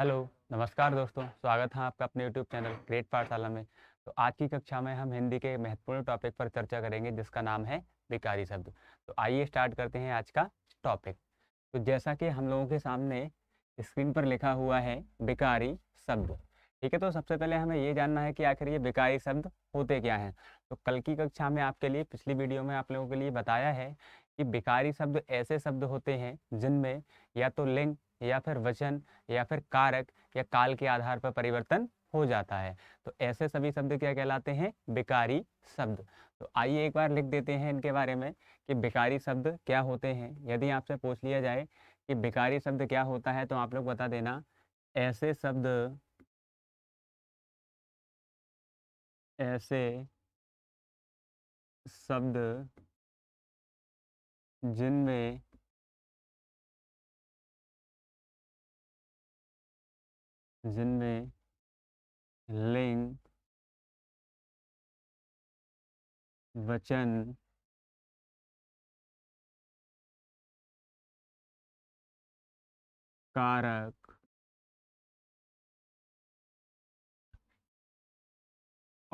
hello नमस्कार दोस्तों स्वागत है आपका अपने यूट्यूब चैनल ग्रेट पाठशाला में तो आज की कक्षा में हम हिंदी के महत्वपूर्ण टॉपिक पर चर्चा करेंगे जिसका नाम है विकारी शब्द तो आइए स्टार्ट करते हैं आज का टॉपिक तो जैसा कि हम लोगों के सामने स्क्रीन पर लिखा हुआ है विकारी शब्द ठीक है तो सबसे पहले हमें ये जानना है कि आखिर ये विकारी शब्द होते क्या हैं तो कल की कक्षा में आपके लिए पिछली वीडियो में आप लोगों के लिए बताया है कि विकारी शब्द ऐसे शब्द होते हैं जिनमें या तो लिंग या फिर वचन या फिर कारक या काल के आधार पर परिवर्तन हो जाता है तो ऐसे सभी शब्द क्या कहलाते हैं बेकारी शब्द तो आइए एक बार लिख देते हैं इनके बारे में कि बेकारी शब्द क्या होते हैं यदि आपसे पूछ लिया जाए कि बेकारी शब्द क्या होता है तो आप लोग बता देना ऐसे शब्द ऐसे शब्द जिनमें जिनमें लिंग वचन कारक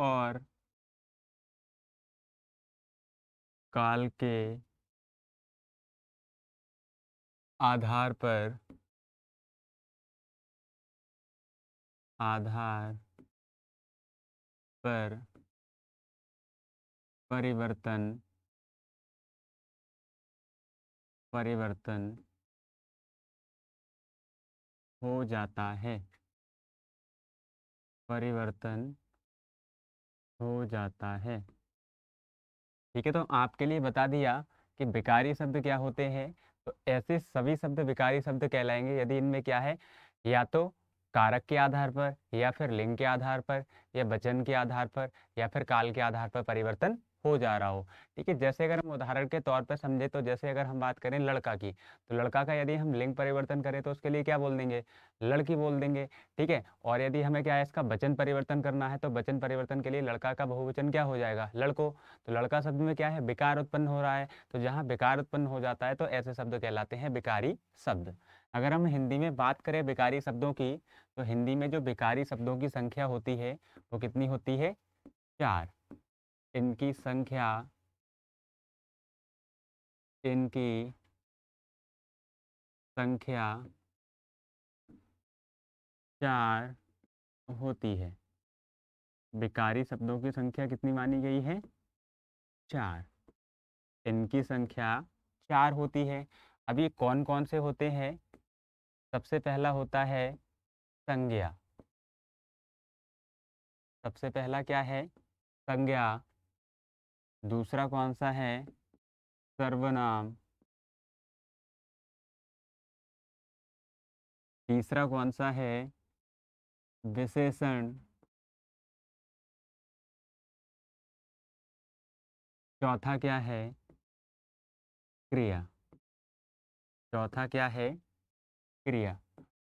और काल के आधार पर आधार पर परिवर्तन परिवर्तन हो जाता है परिवर्तन हो जाता है ठीक है तो आपके लिए बता दिया कि विकारी शब्द क्या होते हैं तो ऐसे सभी शब्द विकारी शब्द कहलाएंगे यदि इनमें क्या है या तो कारक के आधार पर या फिर लिंग के आधार पर या वचन के आधार पर या फिर काल के आधार पर परिवर्तन हो जा रहा हो ठीक है जैसे अगर हम उदाहरण के तौर पर समझे तो जैसे अगर हम बात करें लड़का की तो लड़का का यदि हम लिंग परिवर्तन करें तो उसके लिए क्या बोल देंगे लड़की बोल देंगे ठीक है और यदि हमें क्या है इसका वचन परिवर्तन करना है तो वचन परिवर्तन के लिए लड़का का बहुवचन क्या हो जाएगा लड़को तो लड़का शब्द में क्या है विकार उत्पन्न हो रहा है तो जहाँ विकार उत्पन्न हो जाता है तो ऐसे शब्द कहलाते हैं विकारी शब्द अगर हम हिंदी में बात करें बेकारी शब्दों की तो हिंदी में जो बेकारी शब्दों की संख्या होती है वो कितनी होती है चार इनकी संख्या इनकी संख्या चार होती है बेकारी शब्दों की संख्या कितनी मानी गई है चार इनकी संख्या चार होती है अब ये कौन कौन से होते हैं सबसे पहला होता है संज्ञा सबसे पहला क्या है संज्ञा दूसरा कौन सा है सर्वनाम तीसरा कौन सा है विशेषण चौथा क्या है क्रिया चौथा क्या है क्रिया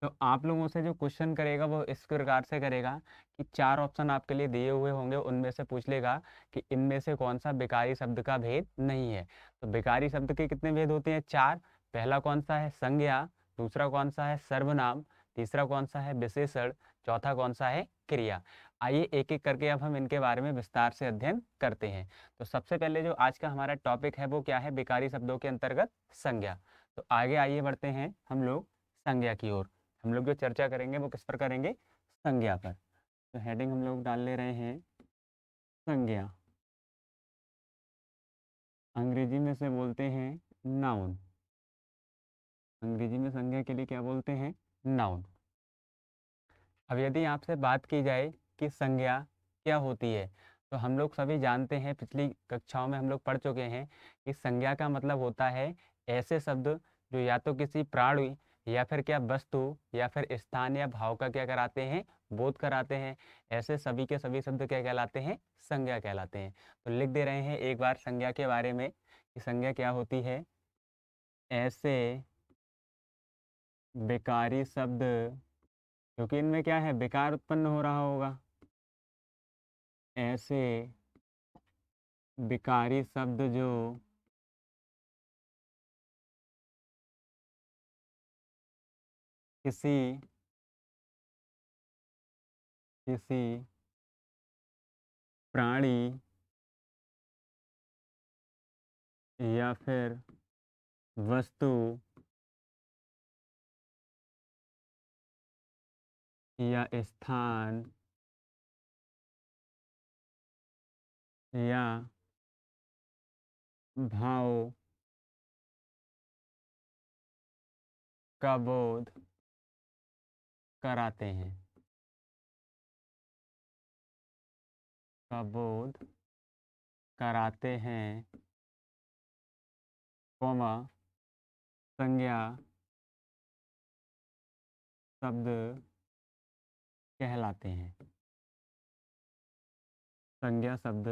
तो आप लोगों से जो क्वेश्चन करेगा वो इस प्रकार से करेगा कि चार ऑप्शन आपके लिए दिए हुए होंगे उनमें से पूछ लेगा कि इनमें से कौन सा बेकारी शब्द का भेद नहीं है तो बेकारी शब्द के कितने भेद होते हैं चार पहला कौन सा है संज्ञा दूसरा कौन सा है सर्वनाम तीसरा कौन सा है विशेषण चौथा कौन सा है क्रिया आइए एक एक करके अब हम इनके बारे में विस्तार से अध्ययन करते हैं तो सबसे पहले जो आज का हमारा टॉपिक है वो क्या है बेकारी शब्दों के अंतर्गत संज्ञा तो आगे आइए बढ़ते हैं हम लोग संज्ञा की ओर हम लोग जो चर्चा करेंगे वो किस पर करेंगे संज्ञा पर तो हेडिंग हम लोग डाल ले रहे हैं संज्ञा अंग्रेजी में से बोलते हैं नाउन अंग्रेजी में संज्ञा के लिए क्या बोलते हैं नाउन अब यदि आपसे बात की जाए कि संज्ञा क्या होती है तो हम लोग सभी जानते हैं पिछली कक्षाओं में हम लोग पढ़ चुके हैं कि संज्ञा का मतलब होता है ऐसे शब्द जो या तो किसी प्राणी या फिर क्या वस्तु या फिर स्थान या भाव का क्या कराते हैं बोध कराते हैं ऐसे सभी के सभी शब्द क्या कहलाते हैं संज्ञा कहलाते हैं तो लिख दे रहे हैं एक बार संज्ञा के बारे में कि संज्ञा क्या होती है ऐसे बेकारी शब्द क्योंकि इनमें क्या है बेकार उत्पन्न हो रहा होगा ऐसे बेकारी शब्द जो किसी किसी प्राणी या फिर वस्तु या स्थान या भाव का बोध कराते हैं कबोध कराते हैं कोमा संज्ञा शब्द कहलाते हैं संज्ञा शब्द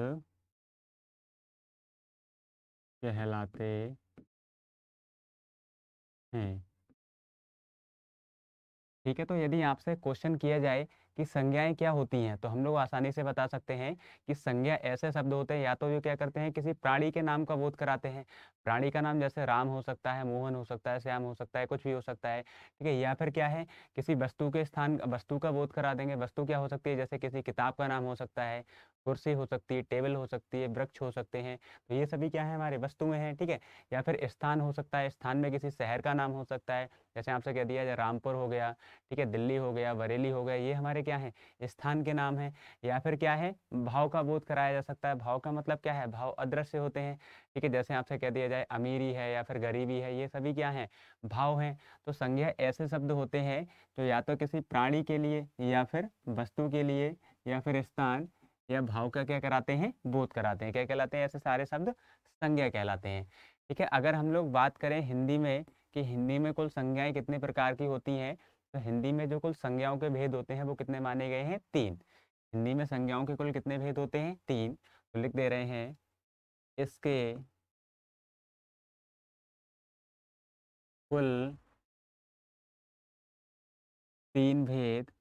कहलाते हैं ठीक है तो यदि आपसे क्वेश्चन किया जाए कि संज्ञाएं क्या होती हैं तो हम लोग आसानी से बता सकते हैं कि संज्ञा ऐसे शब्द होते हैं या तो जो क्या करते हैं किसी प्राणी के नाम का बोध कराते हैं प्राणी का नाम जैसे राम हो सकता है मोहन हो सकता है श्याम हो सकता है कुछ भी हो सकता है ठीक है या फिर क्या है किसी वस्तु के स्थान वस्तु का बोध करा देंगे वस्तु क्या हो सकती है जैसे किसी किताब का नाम हो सकता है कुर्सी हो सकती है टेबल हो सकती है वृक्ष हो सकते हैं तो ये सभी क्या है हमारे वस्तुएं हैं ठीक है या फिर स्थान हो सकता है स्थान में किसी शहर का नाम हो सकता है जैसे आपसे कह दिया जाए रामपुर हो गया ठीक है दिल्ली हो गया बरेली हो गया ये हमारे क्या है स्थान के नाम है या फिर क्या है भाव का बोध कराया जा सकता है भाव का मतलब क्या है भाव अदृश्य होते हैं ठीक है जैसे आपसे कह दिया जाए अमीरी है या फिर गरीबी है ये सभी क्या है भाव है तो संज्ञा ऐसे शब्द होते हैं जो या तो किसी प्राणी के लिए या फिर वस्तु के लिए या फिर स्थान या भाव का क्या कराते हैं बोध कराते हैं क्या कहलाते हैं ऐसे सारे शब्द संज्ञा कहलाते हैं ठीक है अगर हम लोग बात करें हिंदी में कि हिंदी में कुल संज्ञाएं कितने प्रकार की होती हैं तो हिंदी में जो कुल संज्ञाओं के भेद होते हैं वो कितने माने गए हैं तीन हिंदी में संज्ञाओं के कुल कितने भेद होते हैं तीन तो लिख दे रहे हैं इसके कुल तीन भेद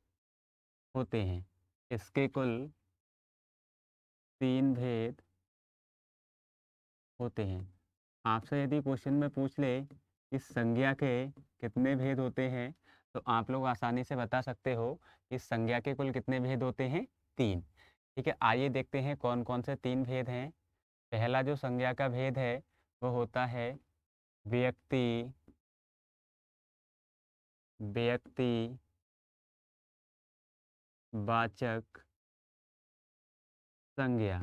होते हैं इसके कुल तीन भेद होते हैं आपसे यदि क्वेश्चन में पूछ ले कि संज्ञा के कितने भेद होते हैं तो आप लोग आसानी से बता सकते हो कि संज्ञा के कुल कितने भेद होते हैं तीन ठीक है आइए देखते हैं कौन कौन से तीन भेद हैं पहला जो संज्ञा का भेद है वो होता है व्यक्ति व्यक्ति वाचक संज्ञा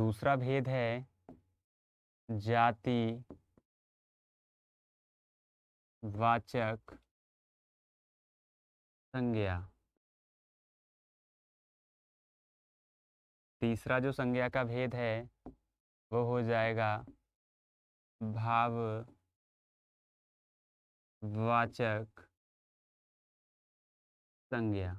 दूसरा भेद है जाति वाचक संज्ञा तीसरा जो संज्ञा का भेद है वो हो जाएगा भाव वाचक संज्ञा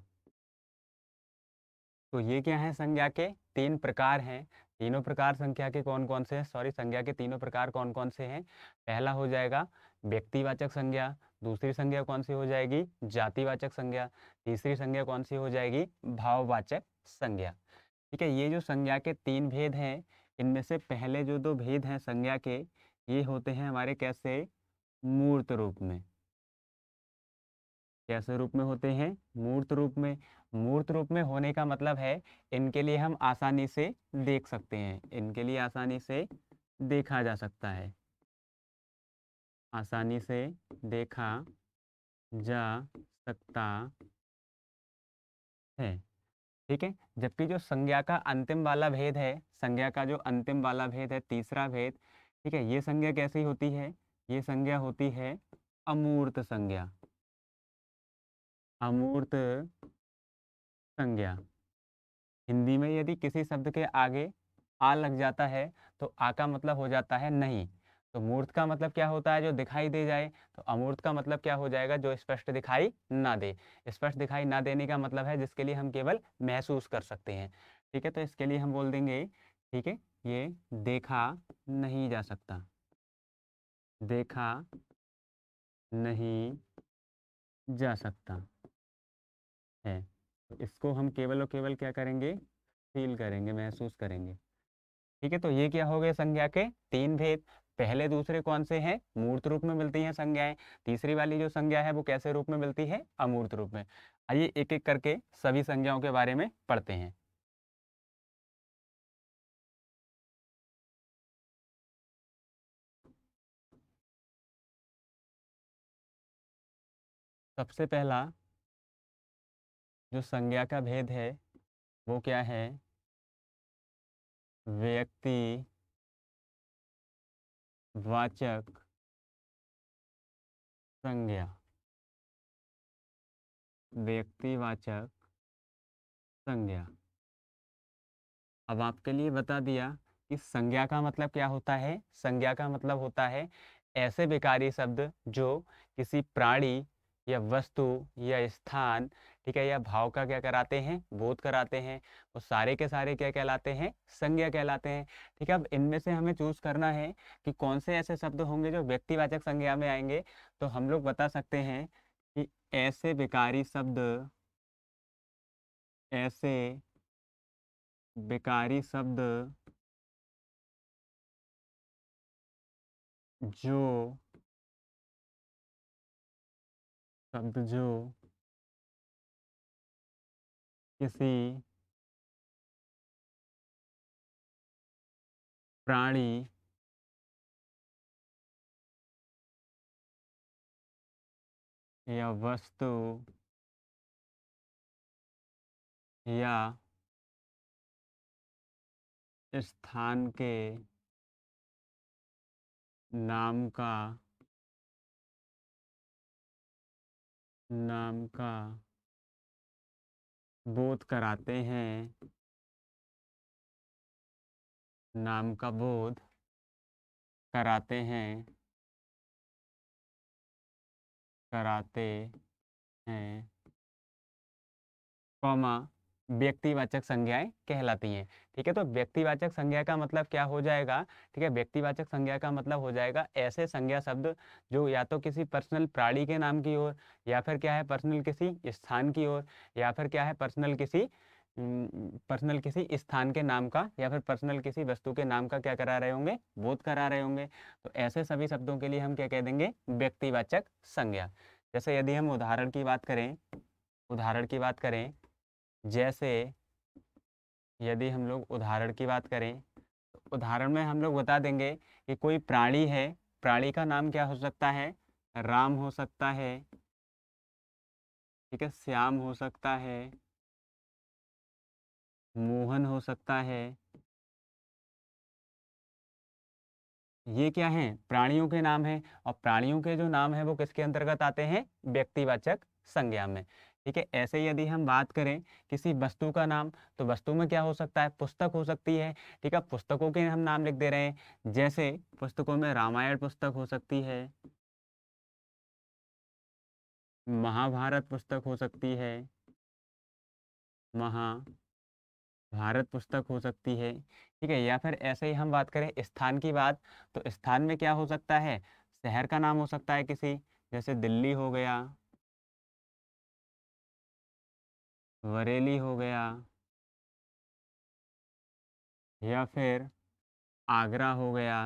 तो ये क्या है संज्ञा के तीन प्रकार हैं तीनों प्रकार संख्या के कौन कौन से हैं सॉरी संज्ञा के तीनों प्रकार कौन कौन से हैं पहला हो जाएगा व्यक्तिवाचक संज्ञा दूसरी संज्ञा कौन सी हो जाएगी जातिवाचक संज्ञा तीसरी संज्ञा कौन सी हो जाएगी भाववाचक संज्ञा ठीक है ये जो संज्ञा के तीन भेद हैं इनमें से पहले जो दो भेद हैं संज्ञा के ये होते हैं हमारे कैसे मूर्त रूप में कैसे रूप में होते हैं मूर्त रूप में मूर्त रूप में होने का मतलब है इनके लिए हम आसानी से देख सकते हैं इनके लिए आसानी से देखा जा सकता है आसानी से देखा जा सकता है ठीक है जबकि जो संज्ञा का अंतिम वाला भेद है संज्ञा का जो अंतिम वाला भेद है तीसरा भेद ठीक है ये संज्ञा कैसी होती है ये संज्ञा होती है अमूर्त संज्ञा अमूर्त संज्ञा हिंदी में यदि किसी शब्द के आगे आ लग जाता है तो आ का मतलब हो जाता है नहीं तो मूर्त का मतलब क्या होता है जो दिखाई दे जाए तो अमूर्त का मतलब क्या हो जाएगा जो स्पष्ट दिखाई ना दे स्पष्ट दिखाई ना देने का मतलब है जिसके लिए हम केवल महसूस कर सकते हैं ठीक है तो इसके लिए हम बोल देंगे ठीक है ये देखा नहीं जा सकता देखा नहीं जा सकता है तो इसको हम केवल और केवल क्या करेंगे फील करेंगे महसूस करेंगे ठीक है तो ये क्या हो गए संज्ञा के तीन भेद पहले दूसरे कौन से हैं मूर्त रूप में मिलती हैं संज्ञाएं तीसरी वाली जो संज्ञा है वो कैसे रूप में मिलती है अमूर्त रूप में आइए एक एक करके सभी संज्ञाओं के बारे में पढ़ते हैं सबसे पहला जो संज्ञा का भेद है वो क्या है व्यक्ति वाचक संज्ञा व्यक्तिवाचक संज्ञा अब आपके लिए बता दिया कि संज्ञा का मतलब क्या होता है संज्ञा का मतलब होता है ऐसे बेकारी शब्द जो किसी प्राणी या वस्तु या स्थान ठीक है या भाव का क्या कराते हैं बोध कराते हैं वो सारे के सारे क्या कहलाते हैं संज्ञा कहलाते हैं ठीक है अब इनमें से हमें चूज करना है कि कौन से ऐसे शब्द होंगे जो व्यक्तिवाचक संज्ञा में आएंगे तो हम लोग बता सकते हैं कि ऐसे बेकारी शब्द ऐसे बेकारी शब्द जो शब्द जो किसी प्राणी या वस्तु या स्थान के नाम का नाम का बोध कराते हैं नाम का बोध कराते हैं कराते हैं कॉमा व्यक्तिवाचक संज्ञाएं कहलाती हैं ठीक है तो व्यक्तिवाचक संज्ञा का मतलब क्या हो जाएगा ठीक है व्यक्तिवाचक संज्ञा का मतलब हो जाएगा ऐसे संज्ञा शब्द जो या तो किसी पर्सनल प्राणी के नाम की ओर या फिर क्या है पर्सनल किसी स्थान की ओर या फिर क्या है पर्सनल किसी पर्सनल किसी स्थान के नाम का या फिर पर्सनल किसी वस्तु के नाम का क्या करा रहे होंगे बोध करा रहे होंगे तो ऐसे सभी शब्दों के लिए हम क्या कह देंगे व्यक्तिवाचक संज्ञा जैसे यदि हम उदाहरण की बात करें उदाहरण की बात करें जैसे यदि हम लोग उदाहरण की बात करें तो उदाहरण में हम लोग बता देंगे कि कोई प्राणी है प्राणी का नाम क्या हो सकता है राम हो सकता है ठीक है श्याम हो सकता है मोहन हो सकता है ये क्या है प्राणियों के नाम है और प्राणियों के जो नाम है वो किसके अंतर्गत आते हैं व्यक्तिवाचक संज्ञा में ठीक है ऐसे ही यदि हम बात करें किसी वस्तु का नाम तो वस्तु में क्या हो सकता है पुस्तक हो सकती है ठीक है पुस्तकों के हम नाम लिख दे रहे हैं जैसे पुस्तकों में रामायण पुस्तक हो सकती है महाभारत पुस्तक हो सकती है महा भारत पुस्तक हो सकती है ठीक है या फिर ऐसे ही हम बात करें स्थान की बात तो स्थान में क्या हो सकता है शहर का नाम हो सकता है किसी जैसे दिल्ली हो गया वरेली हो गया या फिर आगरा हो गया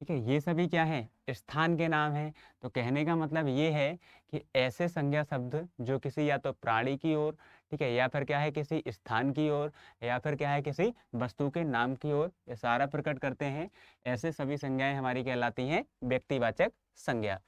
ठीक है ये सभी क्या है स्थान के नाम है तो कहने का मतलब ये है कि ऐसे संज्ञा शब्द जो किसी या तो प्राणी की ओर ठीक है या फिर क्या है किसी स्थान की ओर या फिर क्या है किसी वस्तु के नाम की ओर ये सारा प्रकट करते हैं ऐसे सभी संज्ञाएं हमारी कहलाती हैं व्यक्तिवाचक संज्ञा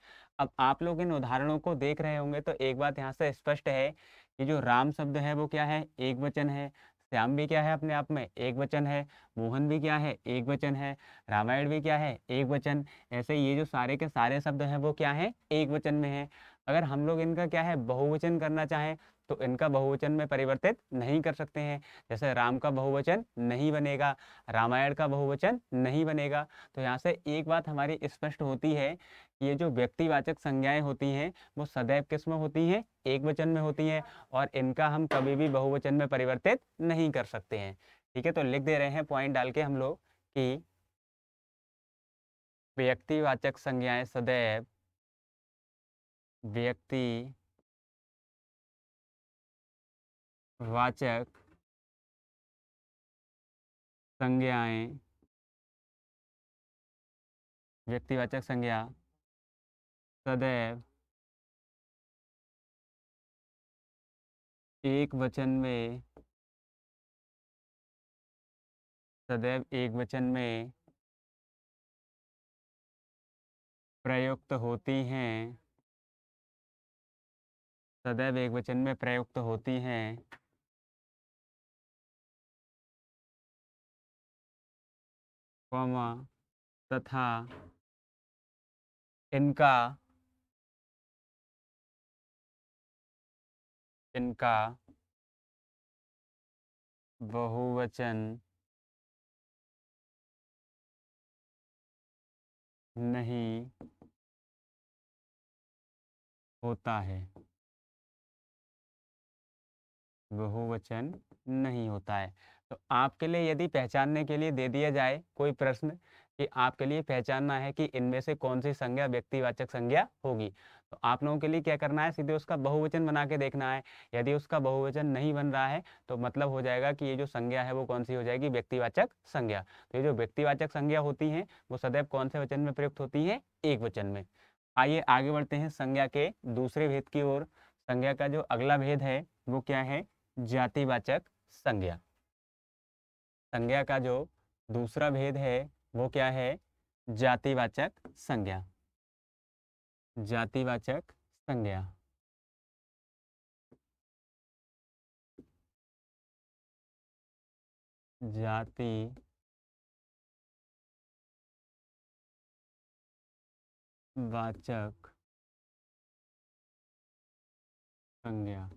अब आप लोग इन उदाहरणों को देख रहे होंगे तो एक बात यहाँ से स्पष्ट है कि जो राम शब्द है वो क्या है एक वचन है श्याम भी क्या है अपने आप में एक वचन है मोहन भी क्या है एक वचन है रामायण भी क्या है एक वचन ऐसे ये जो सारे के सारे शब्द हैं वो क्या है एक वचन में है अगर हम लोग इनका क्या है बहुवचन करना चाहें तो इनका बहुवचन में परिवर्तित नहीं कर सकते हैं जैसे राम का बहुवचन नहीं बनेगा रामायण का बहुवचन नहीं बनेगा तो यहाँ से एक बात हमारी स्पष्ट होती है कि ये जो व्यक्तिवाचक संज्ञाएं होती हैं वो सदैव किस में होती हैं एक वचन में होती हैं और इनका हम कभी भी बहुवचन में परिवर्तित नहीं कर सकते हैं ठीक है तो लिख दे रहे हैं पॉइंट डाल के हम लोग कि व्यक्तिवाचक संज्ञाएं सदैव व्यक्ति वाचक संज्ञाएं व्यक्तिवाचक संज्ञा सदैव एक वचन में सदैव एक वचन में प्रयुक्त होती हैं सदैव एक वचन में प्रयुक्त होती हैं कॉमा तथा इनका इनका बहुवचन नहीं होता है बहुवचन नहीं होता है तो आपके लिए यदि पहचानने के लिए दे दिया जाए कोई प्रश्न कि आपके लिए पहचानना है कि इनमें से कौन सी संज्ञा व्यक्तिवाचक संज्ञा होगी तो आप लोगों के लिए क्या करना है सीधे उसका बहुवचन बना के देखना है यदि उसका बहुवचन नहीं बन रहा है तो मतलब हो जाएगा कि ये जो संज्ञा है वो कौन सी हो जाएगी व्यक्तिवाचक संज्ञा तो ये जो व्यक्तिवाचक संज्ञा होती है वो सदैव कौन से वचन में प्रयुक्त होती है एक वचन में आइए आगे बढ़ते हैं संज्ञा के दूसरे भेद की ओर संज्ञा का जो अगला भेद है वो क्या है जातिवाचक संज्ञा संज्ञा का जो दूसरा भेद है वो क्या है जातिवाचक संज्ञा जातिवाचक संज्ञा जाति वाचक संज्ञा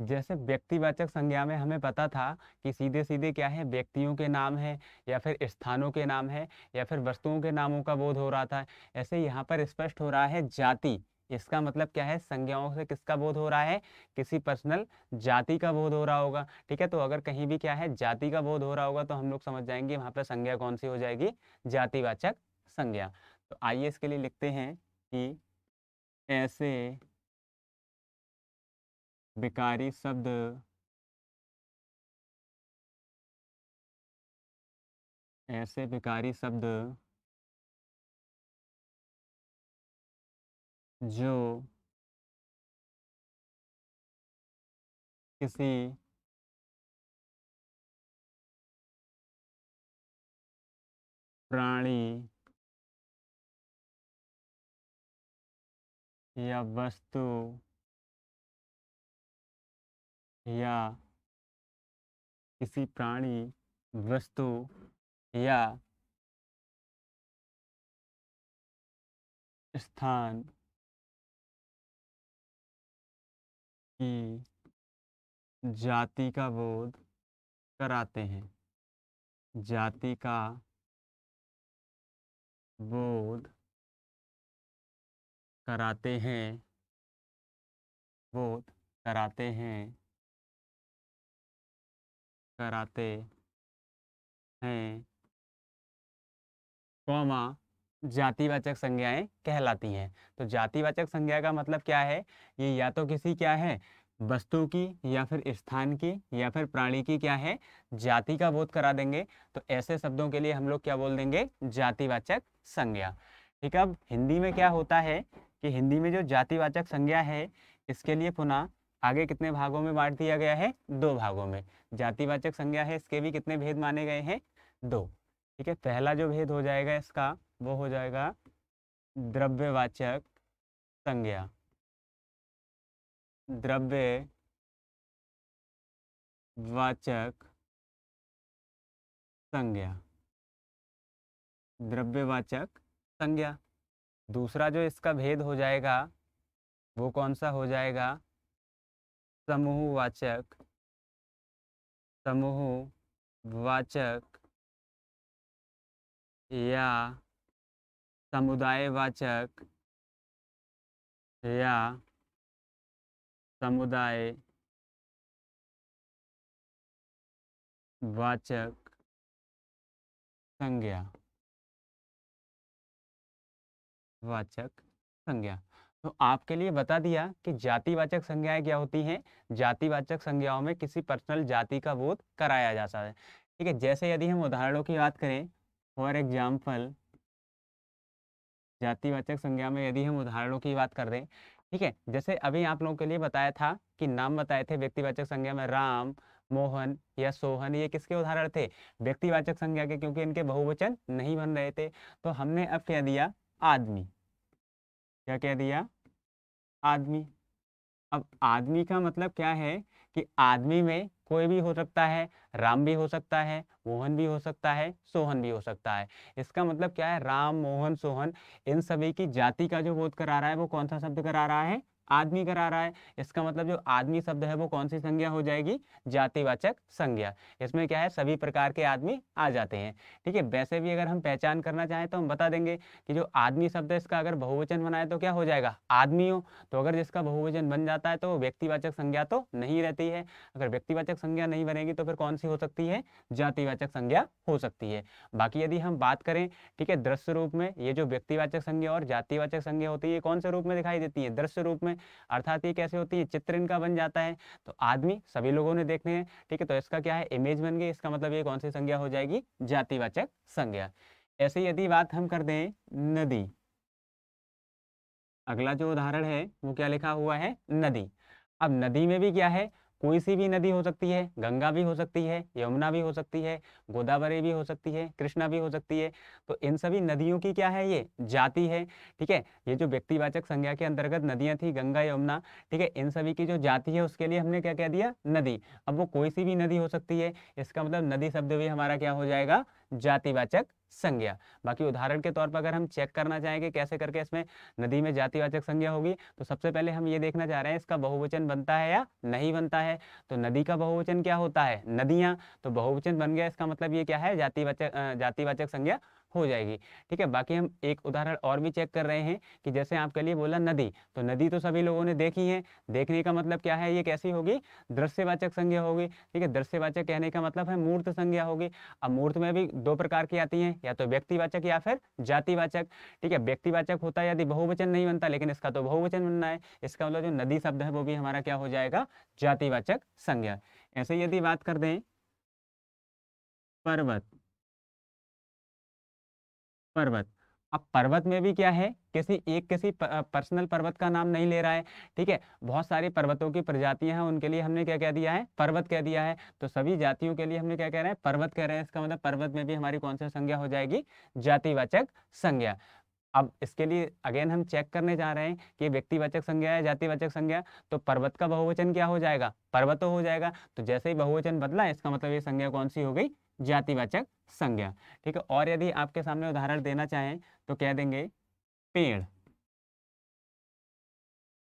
जैसे व्यक्तिवाचक संज्ञा में हमें पता था कि सीधे सीधे क्या है व्यक्तियों के नाम है या फिर स्थानों के नाम है या फिर वस्तुओं के नामों का बोध हो रहा था ऐसे यहाँ पर स्पष्ट हो रहा है जाति इसका मतलब क्या है संज्ञाओं से किसका बोध हो रहा है किसी पर्सनल जाति का बोध हो रहा होगा ठीक है तो अगर कहीं भी क्या है जाति का बोध हो रहा होगा तो हम लोग समझ जाएंगे वहाँ पर संज्ञा कौन सी हो जाएगी जातिवाचक संज्ञा तो आइए इसके लिए लिखते हैं कि ऐसे बेकारी शब्द ऐसे बेकारी शब्द जो किसी प्राणी या वस्तु या किसी प्राणी वस्तु या स्थान की जाति का बोध कराते हैं जाति का बोध कराते हैं बोध कराते हैं कराते हैं कौमा तो जातिवाचक संज्ञाएं कहलाती हैं तो जातिवाचक संज्ञा का मतलब क्या है ये या तो किसी क्या है वस्तु की या फिर स्थान की या फिर प्राणी की क्या है जाति का बोध करा देंगे तो ऐसे शब्दों के लिए हम लोग क्या बोल देंगे जातिवाचक संज्ञा ठीक है अब हिंदी में क्या होता है कि हिंदी में जो जातिवाचक संज्ञा है इसके लिए पुनः आगे कितने भागों में बांट दिया गया है दो भागों में जातिवाचक संज्ञा है इसके भी कितने भेद माने गए हैं दो ठीक है पहला जो भेद हो जाएगा इसका वो हो जाएगा द्रव्यवाचक संज्ञा द्रव्य वाचक संज्ञा द्रव्यवाचक संज्ञा दूसरा जो इसका भेद हो जाएगा वो कौन सा हो जाएगा समूह समूह समूहवाचक या समुदाय वाचक या समुदाय वाचक संज्ञा वाचक संज्ञा तो आपके लिए बता दिया कि जातिवाचक संज्ञाएं क्या होती हैं जातिवाचक संज्ञाओं में किसी पर्सनल जाति का बोध कराया जाता है ठीक है जैसे यदि हम उदाहरणों की बात करें फॉर एग्जाम्पल जातिवाचक संज्ञा में यदि हम उदाहरणों की बात कर दें ठीक है जैसे अभी आप लोगों के लिए बताया था कि नाम बताए थे व्यक्तिवाचक संज्ञा में राम मोहन या सोहन ये किसके उदाहरण थे व्यक्तिवाचक संज्ञा के क्योंकि इनके बहुवचन नहीं बन रहे थे तो हमने अब कह दिया आदमी क्या कह दिया आदमी अब आदमी का मतलब क्या है कि आदमी में कोई भी हो सकता है राम भी हो सकता है मोहन भी हो सकता है सोहन भी हो सकता है इसका मतलब क्या है राम मोहन सोहन इन सभी की जाति का जो बोध करा रहा है वो कौन सा शब्द करा रहा है आदमी करा रहा है इसका मतलब जो आदमी शब्द है वो कौन सी संज्ञा हो जाएगी जातिवाचक संज्ञा इसमें क्या है सभी प्रकार के आदमी आ जाते हैं ठीक है वैसे भी अगर हम पहचान करना चाहें तो हम बता देंगे कि जो आदमी शब्द है इसका अगर बहुवचन बनाए तो क्या हो जाएगा आदमियों तो अगर जिसका बहुवचन बन जाता है तो व्यक्तिवाचक संज्ञा तो नहीं रहती है अगर व्यक्तिवाचक संज्ञा नहीं बनेगी तो फिर कौन सी हो सकती है जातिवाचक संज्ञा हो सकती है बाकी यदि हम बात करें ठीक है दृश्य रूप में ये जो व्यक्तिवाचक संज्ञा और जातिवाचक संज्ञा होती है कौन से रूप में दिखाई देती है दृश्य रूप में हैं अर्थात ये कैसे होती है चित्र इनका बन जाता है तो आदमी सभी लोगों ने देखने हैं ठीक है तो इसका क्या है इमेज बन गई इसका मतलब ये कौन सी संज्ञा हो जाएगी जातिवाचक संज्ञा ऐसे यदि बात हम कर दें नदी अगला जो उदाहरण है वो क्या लिखा हुआ है नदी अब नदी में भी क्या है कोई सी भी नदी हो सकती है गंगा भी हो सकती है यमुना भी हो सकती है गोदावरी भी हो सकती है कृष्णा भी हो सकती है तो इन सभी नदियों की क्या है ये जाति है ठीक है ये जो व्यक्तिवाचक संज्ञा के अंतर्गत नदियां थी गंगा यमुना ठीक है इन सभी की जो जाति है उसके लिए हमने क्या कह दिया नदी अब वो कोई सी भी नदी हो सकती है इसका मतलब नदी शब्द भी हमारा क्या हो जाएगा जातिवाचक संज्ञा बाकी उदाहरण के तौर पर अगर हम चेक करना चाहेंगे कैसे करके इसमें नदी में जातिवाचक संज्ञा होगी तो सबसे पहले हम ये देखना चाह रहे हैं इसका बहुवचन बनता है या नहीं बनता है तो नदी का बहुवचन क्या होता है नदियाँ तो बहुवचन बन गया इसका मतलब ये क्या है जातिवाचक जातिवाचक संज्ञा हो जाएगी ठीक है बाकी हम एक उदाहरण और भी चेक कर रहे हैं कि जैसे आपके लिए बोला नदी तो नदी तो सभी लोगों ने देखी है देखने का मतलब क्या है ये कैसी होगी दृश्यवाचक संज्ञा होगी ठीक है दृश्यवाचक कहने का मतलब है मूर्त संज्ञा होगी अब मूर्त में भी दो प्रकार की आती है या तो व्यक्तिवाचक या फिर जातिवाचक ठीक है व्यक्तिवाचक होता है यदि बहुवचन नहीं बनता लेकिन इसका तो बहुवचन बनना है इसका मतलब जो नदी शब्द है वो भी हमारा क्या हो जाएगा जातिवाचक संज्ञा ऐसे यदि बात कर दें पर्वत पर्वत अब पर्वत में भी क्या है किसी एक किसी पर्सनल पर्वत का नाम नहीं ले रहा है ठीक है बहुत सारी पर्वतों की प्रजातियां हैं उनके लिए हमने क्या कह दिया है पर्वत कह दिया है तो सभी जातियों के लिए हमने क्या कह रहे हैं पर्वत कह रहे हैं इसका मतलब पर्वत में भी हमारी कौन सी संज्ञा हो जाएगी जातिवाचक संज्ञा अब इसके लिए अगेन हम चेक करने जा रहे हैं कि व्यक्तिवाचक संज्ञा है जातिवाचक संज्ञा तो पर्वत का बहुवचन क्या हो जाएगा पर्वत हो जाएगा तो जैसे ही बहुवचन बदला इसका मतलब ये संज्ञा कौन सी हो गई जातिवाचक संज्ञा ठीक है और यदि आपके सामने उदाहरण देना चाहें तो कह देंगे पेड़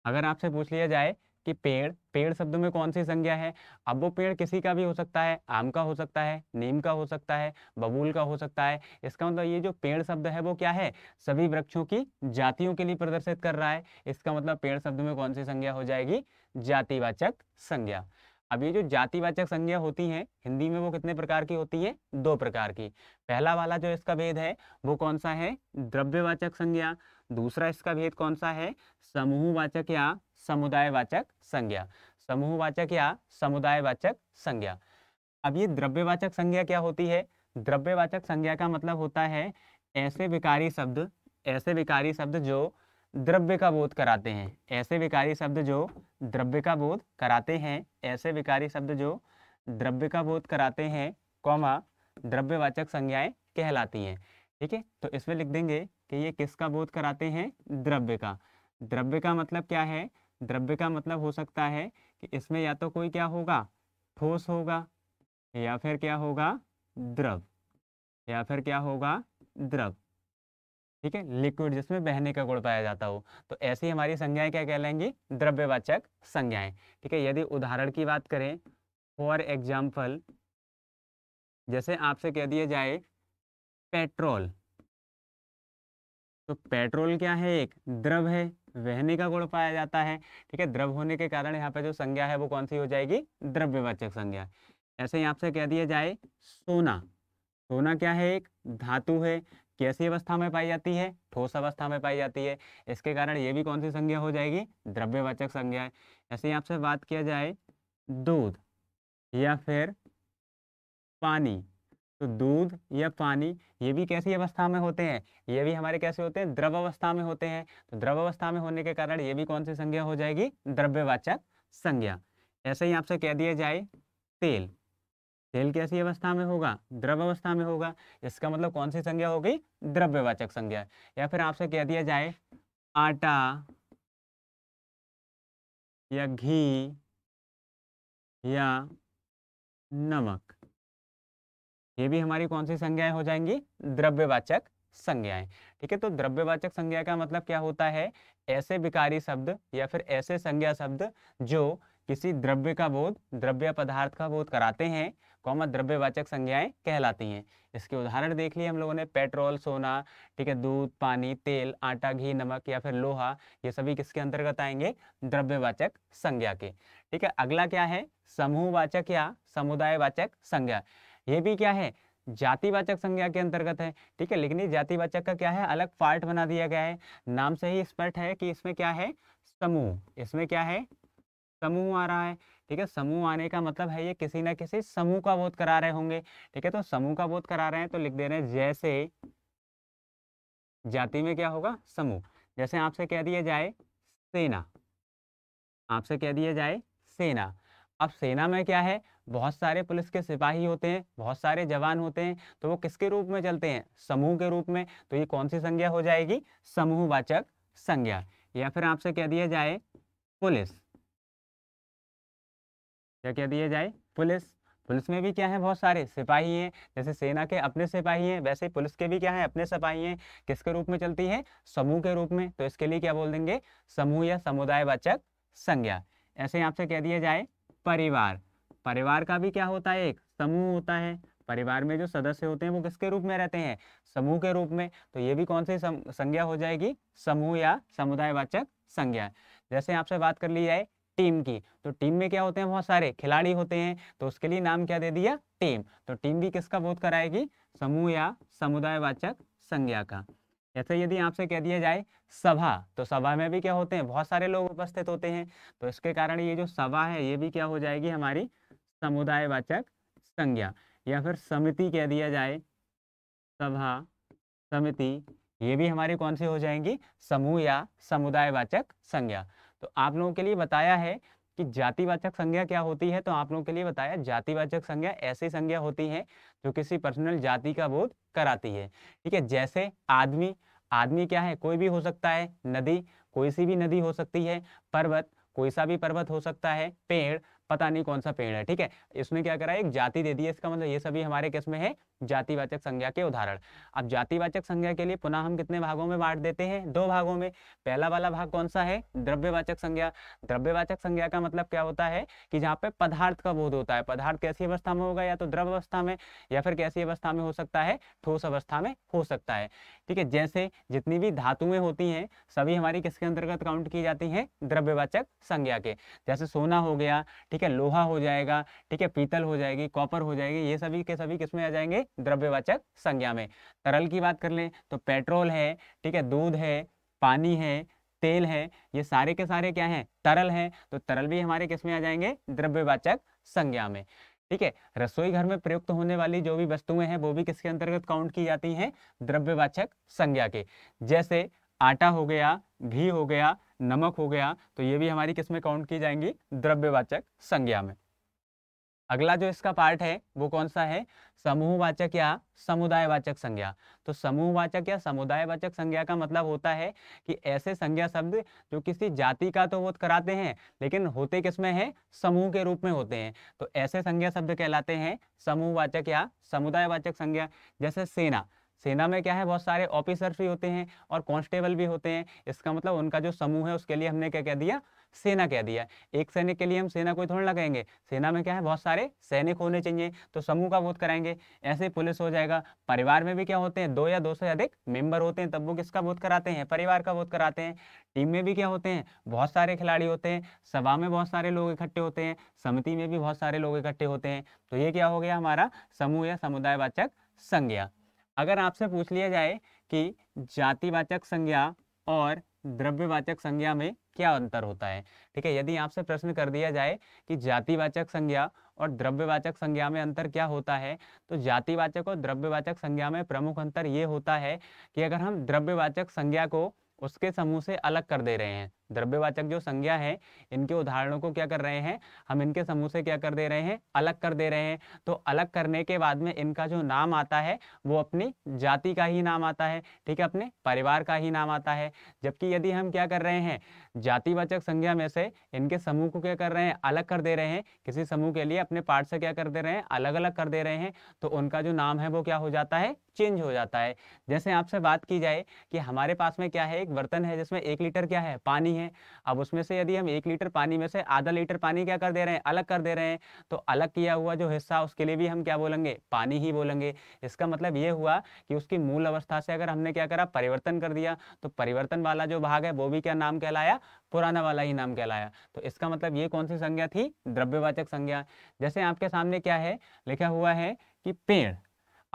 अगर आपसे पूछ लिया जाए कि पेड़ पेड़ शब्द में कौन सी संज्ञा है अब वो पेड़ किसी का भी हो सकता है आम का हो सकता है नीम का हो सकता है बबूल का हो सकता है इसका मतलब ये जो पेड़ शब्द है वो क्या है सभी वृक्षों की जातियों के लिए प्रदर्शित कर रहा है इसका मतलब पेड़ शब्द में कौन सी संज्ञा हो जाएगी जातिवाचक संज्ञा अब ये जो जातिवाचक संज्ञा होती हैं हिंदी में वो कितने प्रकार की होती है दो प्रकार की पहला वाला जो इसका भेद है वो कौन सा है द्रव्यवाचक संज्ञा दूसरा इसका भेद कौन सा है समूहवाचक या समुदायवाचक संज्ञा समूहवाचक या समुदायवाचक संज्ञा अब ये द्रव्यवाचक संज्ञा क्या होती है द्रव्यवाचक संज्ञा का मतलब होता है ऐसे विकारी शब्द ऐसे विकारी शब्द जो द्रव्य का बोध कराते हैं ऐसे विकारी शब्द जो द्रव्य का बोध कराते हैं ऐसे विकारी शब्द जो द्रव्य का बोध कराते हैं कौमा द्रव्यवाचक संज्ञाएं कहलाती हैं ठीक है तो इसमें लिख देंगे कि ये किसका बोध कराते हैं द्रव्य का द्रव्य का मतलब क्या है द्रव्य का मतलब हो सकता है कि इसमें या तो कोई क्या होगा ठोस होगा या फिर क्या होगा द्रव या फिर क्या होगा द्रव ठीक है लिक्विड जिसमें बहने का गुण पाया जाता हो तो ऐसी हमारी संज्ञाएं क्या कहलाएंगी द्रव्यवाचक संज्ञाएं ठीक है यदि उदाहरण की बात करें फॉर एग्जाम्पल जैसे आपसे कह दिया जाए पेट्रोल तो पेट्रोल क्या है एक द्रव है वहने का गुण पाया जाता है ठीक है द्रव होने के कारण यहाँ पे जो संज्ञा है वो कौन सी हो जाएगी द्रव्यवाचक संज्ञा ऐसे ही आपसे कह दिया जाए सोना सोना क्या है एक धातु है कैसी अवस्था में पाई जाती है ठोस अवस्था में पाई जाती है इसके कारण ये भी कौन सी संज्ञा हो जाएगी द्रव्यवाचक संज्ञा है ऐसे ही आपसे बात किया जाए दूध या फिर पानी तो दूध या पानी ये भी कैसी अवस्था में होते हैं ये भी हमारे कैसे होते हैं द्रव अवस्था में होते हैं तो द्रव अवस्था में होने के कारण ये भी कौन सी संज्ञा हो जाएगी द्रव्यवाचक संज्ञा ऐसे ही आपसे कह दिया जाए तेल तेल कैसी अवस्था में होगा द्रव अवस्था में होगा इसका मतलब कौन सी संज्ञा हो गई द्रव्यवाचक संज्ञा या फिर आपसे कह दिया जाए आटा या घी या नमक ये भी हमारी कौन सी संज्ञाएं हो जाएंगी द्रव्यवाचक संज्ञाएं ठीक है तो द्रव्यवाचक संज्ञा का मतलब क्या होता है ऐसे विकारी शब्द या फिर ऐसे संज्ञा शब्द जो किसी द्रव्य का बोध द्रव्य पदार्थ का बोध कराते हैं कौमा द्रव्यवाचक संज्ञाएं कहलाती हैं इसके उदाहरण देख लिए हम लोगों ने पेट्रोल सोना ठीक है दूध पानी तेल आटा घी नमक या फिर लोहा ये सभी किसके अंतर्गत आएंगे द्रव्यवाचक संज्ञा के ठीक है अगला क्या है समूहवाचक या समुदायवाचक संज्ञा ये भी क्या है जातिवाचक संज्ञा के अंतर्गत है ठीक है लेकिन ये जातिवाचक का क्या है अलग पार्ट बना दिया गया है नाम से ही स्पष्ट है कि इसमें क्या है समूह इसमें क्या है समूह आ रहा है ठीक है समूह आने का मतलब है ये किसी ना किसी समूह का बोध करा रहे होंगे ठीक है तो समूह का बोध करा रहे हैं तो लिख दे रहे हैं जैसे जाति में क्या होगा समूह जैसे आपसे कह दिया जाए सेना आपसे कह दिया जाए सेना अब सेना में क्या है बहुत सारे पुलिस के सिपाही होते हैं बहुत सारे जवान होते हैं तो वो किसके रूप में चलते हैं समूह के रूप में तो ये कौन सी संज्ञा हो जाएगी समूहवाचक संज्ञा या फिर आपसे कह दिया जाए पुलिस क्या क्या दिए जाए पुलिस पुलिस में भी क्या है बहुत सारे सिपाही हैं जैसे सेना के अपने सिपाही हैं वैसे पुलिस के भी क्या है अपने सिपाही हैं किसके रूप में चलती है समूह के रूप में तो इसके लिए क्या बोल देंगे समूह या वाचक संज्ञा ऐसे आपसे कह दिया जाए परिवार परिवार का भी क्या होता है एक समूह होता है परिवार में जो सदस्य होते हैं वो किसके रूप में रहते हैं समूह के रूप में तो ये भी कौन सी संज्ञा हो जाएगी समूह या वाचक संज्ञा जैसे आपसे बात कर ली जाए टीम की तो टीम में क्या होते हैं बहुत सारे खिलाड़ी होते हैं तो उसके लिए नाम क्या दे दिया टीम तो टीम भी किसका बोध कराएगी समूह या समुदायवाचक संज्ञा का जैसे यदि आपसे कह दिया जाए सभा तो सभा में भी क्या होते हैं बहुत सारे लोग उपस्थित होते हैं तो इसके कारण ये जो सभा है ये भी क्या हो जाएगी हमारी समुदायवाचक संज्ञा या फिर समिति कह दिया जाए सभा समिति ये भी हमारी कौन सी हो जाएंगी समूह या समुदायवाचक संज्ञा तो आप लोगों के लिए बताया है कि जातिवाचक संज्ञा क्या होती है तो आप लोगों के लिए बताया जातिवाचक संज्ञा ऐसी संज्ञा होती है जो किसी पर्सनल जाति का बोध कराती है ठीक है जैसे आदमी आदमी क्या है कोई भी हो सकता है नदी कोई सी भी नदी हो सकती है पर्वत कोई सा भी पर्वत हो सकता है पेड़ पता नहीं कौन सा पेड़ है ठीक है इसमें क्या करा एक जाति दे दी है इसका मतलब ये सभी हमारे किस में है जातिवाचक संज्ञा के उदाहरण अब जातिवाचक संज्ञा के लिए पुनः हम कितने भागों में बांट देते हैं दो भागों में पहला वाला भाग कौन सा है द्रव्यवाचक संज्ञा द्रव्यवाचक संज्ञा का मतलब क्या होता है कि जहाँ पे पदार्थ का बोध होता है पदार्थ कैसी अवस्था में होगा या तो द्रव अवस्था में या फिर कैसी अवस्था में हो सकता है ठोस अवस्था में हो सकता है ठीक है जैसे जितनी भी धातुएं होती हैं सभी हमारी किसके अंतर्गत काउंट की जाती हैं द्रव्यवाचक संज्ञा के जैसे सोना हो गया ठीक है लोहा हो जाएगा ठीक है पीतल हो जाएगी कॉपर हो जाएगी ये सभी के सभी किसमें आ जाएंगे द्रव्यवाचक संज्ञा में तरल की बात कर लें तो पेट्रोल है ठीक है दूध है पानी है तेल है ये सारे के सारे क्या हैं तरल हैं तो तरल भी हमारे किसमें आ जाएंगे द्रव्यवाचक संज्ञा में ठीक है रसोई घर में प्रयुक्त होने वाली जो भी वस्तुएं हैं वो भी किसके अंतर्गत काउंट की जाती हैं द्रव्यवाचक संज्ञा के जैसे आटा हो गया घी हो गया नमक हो गया तो ये भी हमारी किसमें काउंट की जाएंगी द्रव्यवाचक संज्ञा में अगला जो इसका पार्ट है वो कौन सा है समूहवाचक या समुदायवाचक संज्ञा तो समूहवाचक या समुदायवाचक संज्ञा का मतलब होता है कि ऐसे संज्ञा शब्द जो किसी जाति का तो वो कराते हैं लेकिन होते किसमें हैं समूह के रूप में होते हैं तो ऐसे संज्ञा शब्द कहलाते हैं समूहवाचक या समुदायवाचक संज्ञा जैसे सेना सेना में क्या है बहुत सारे ऑफिसर्स भी होते हैं और कॉन्स्टेबल भी होते हैं इसका मतलब उनका जो समूह है उसके लिए हमने क्या कह दिया सेना कह दिया एक सैनिक के लिए हम सेना कोई थोड़ा ना कहेंगे सेना में क्या है बहुत सारे सैनिक होने चाहिए तो समूह का बोध कराएंगे ऐसे पुलिस हो जाएगा परिवार में भी क्या होते हैं दो या दो से अधिक मेंबर होते हैं तब वो किसका बोध कराते हैं परिवार का बोध कराते हैं टीम में भी क्या होते हैं बहुत सारे खिलाड़ी होते हैं सभा में बहुत सारे लोग इकट्ठे होते हैं समिति में भी बहुत सारे लोग इकट्ठे होते हैं तो ये क्या हो गया हमारा समूह या समुदायवाचक संज्ञा अगर आपसे पूछ लिया जाए कि जातिवाचक संज्ञा और द्रव्यवाचक संज्ञा में क्या अंतर होता है ठीक है यदि आपसे प्रश्न कर दिया जाए कि जातिवाचक संज्ञा और द्रव्यवाचक संज्ञा में अंतर क्या होता है तो जातिवाचक और द्रव्यवाचक संज्ञा में प्रमुख अंतर ये होता है कि अगर हम द्रव्यवाचक संज्ञा को उसके समूह से अलग कर दे रहे हैं द्रव्यवाचक जो संज्ञा है इनके उदाहरणों को क्या कर रहे हैं हम इनके समूह से क्या कर दे रहे हैं अलग कर दे रहे हैं तो अलग करने के बाद में इनका जो नाम आता है वो अपनी जाति का ही नाम आता है ठीक है अपने परिवार का ही नाम आता है जबकि यदि हम क्या कर रहे हैं जातिवाचक संज्ञा में से इनके समूह को क्या कर रहे हैं अलग कर दे रहे हैं किसी समूह के लिए अपने पार्ट से क्या कर दे रहे हैं अलग अलग कर दे रहे हैं तो उनका जो नाम है वो क्या हो जाता है चेंज हो जाता है जैसे आपसे बात की जाए कि हमारे पास में क्या है एक बर्तन है जिसमें एक लीटर क्या है पानी नहीं है अब उसमें से यदि हम एक लीटर पानी में से आधा लीटर पानी क्या कर दे रहे हैं अलग कर दे रहे हैं तो अलग किया हुआ जो हिस्सा उसके लिए भी हम क्या बोलेंगे पानी ही बोलेंगे इसका मतलब ये हुआ कि उसकी मूल अवस्था से अगर हमने क्या करा परिवर्तन कर दिया तो परिवर्तन वाला जो भाग है वो भी क्या नाम कहलाया पुराना वाला ही नाम कहलाया तो इसका मतलब ये कौन सी संज्ञा थी द्रव्यवाचक संज्ञा जैसे आपके सामने क्या है लिखा हुआ है कि पेड़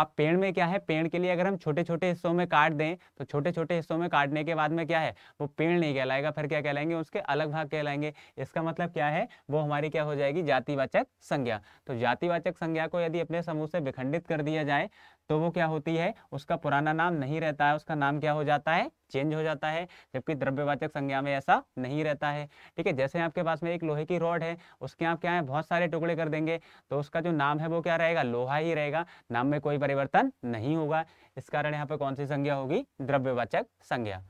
अब पेड़ में क्या है पेड़ के लिए अगर हम छोटे छोटे हिस्सों में काट दें तो छोटे छोटे हिस्सों में काटने के बाद में क्या है वो पेड़ नहीं कहलाएगा फिर क्या कहलाएंगे उसके अलग भाग कहलाएंगे इसका मतलब क्या है वो हमारी क्या हो जाएगी जातिवाचक संज्ञा तो जातिवाचक संज्ञा को यदि अपने समूह से विखंडित कर दिया जाए तो वो क्या होती है उसका पुराना नाम नहीं रहता है उसका नाम क्या हो जाता है चेंज हो जाता है जबकि द्रव्यवाचक संज्ञा में ऐसा नहीं रहता है ठीक है जैसे आपके पास में एक लोहे की रॉड है उसके आप क्या है बहुत सारे टुकड़े कर देंगे तो उसका जो नाम है वो क्या रहेगा लोहा ही रहेगा नाम में कोई परिवर्तन नहीं होगा इस कारण यहाँ पे कौन सी संज्ञा होगी द्रव्यवाचक संज्ञा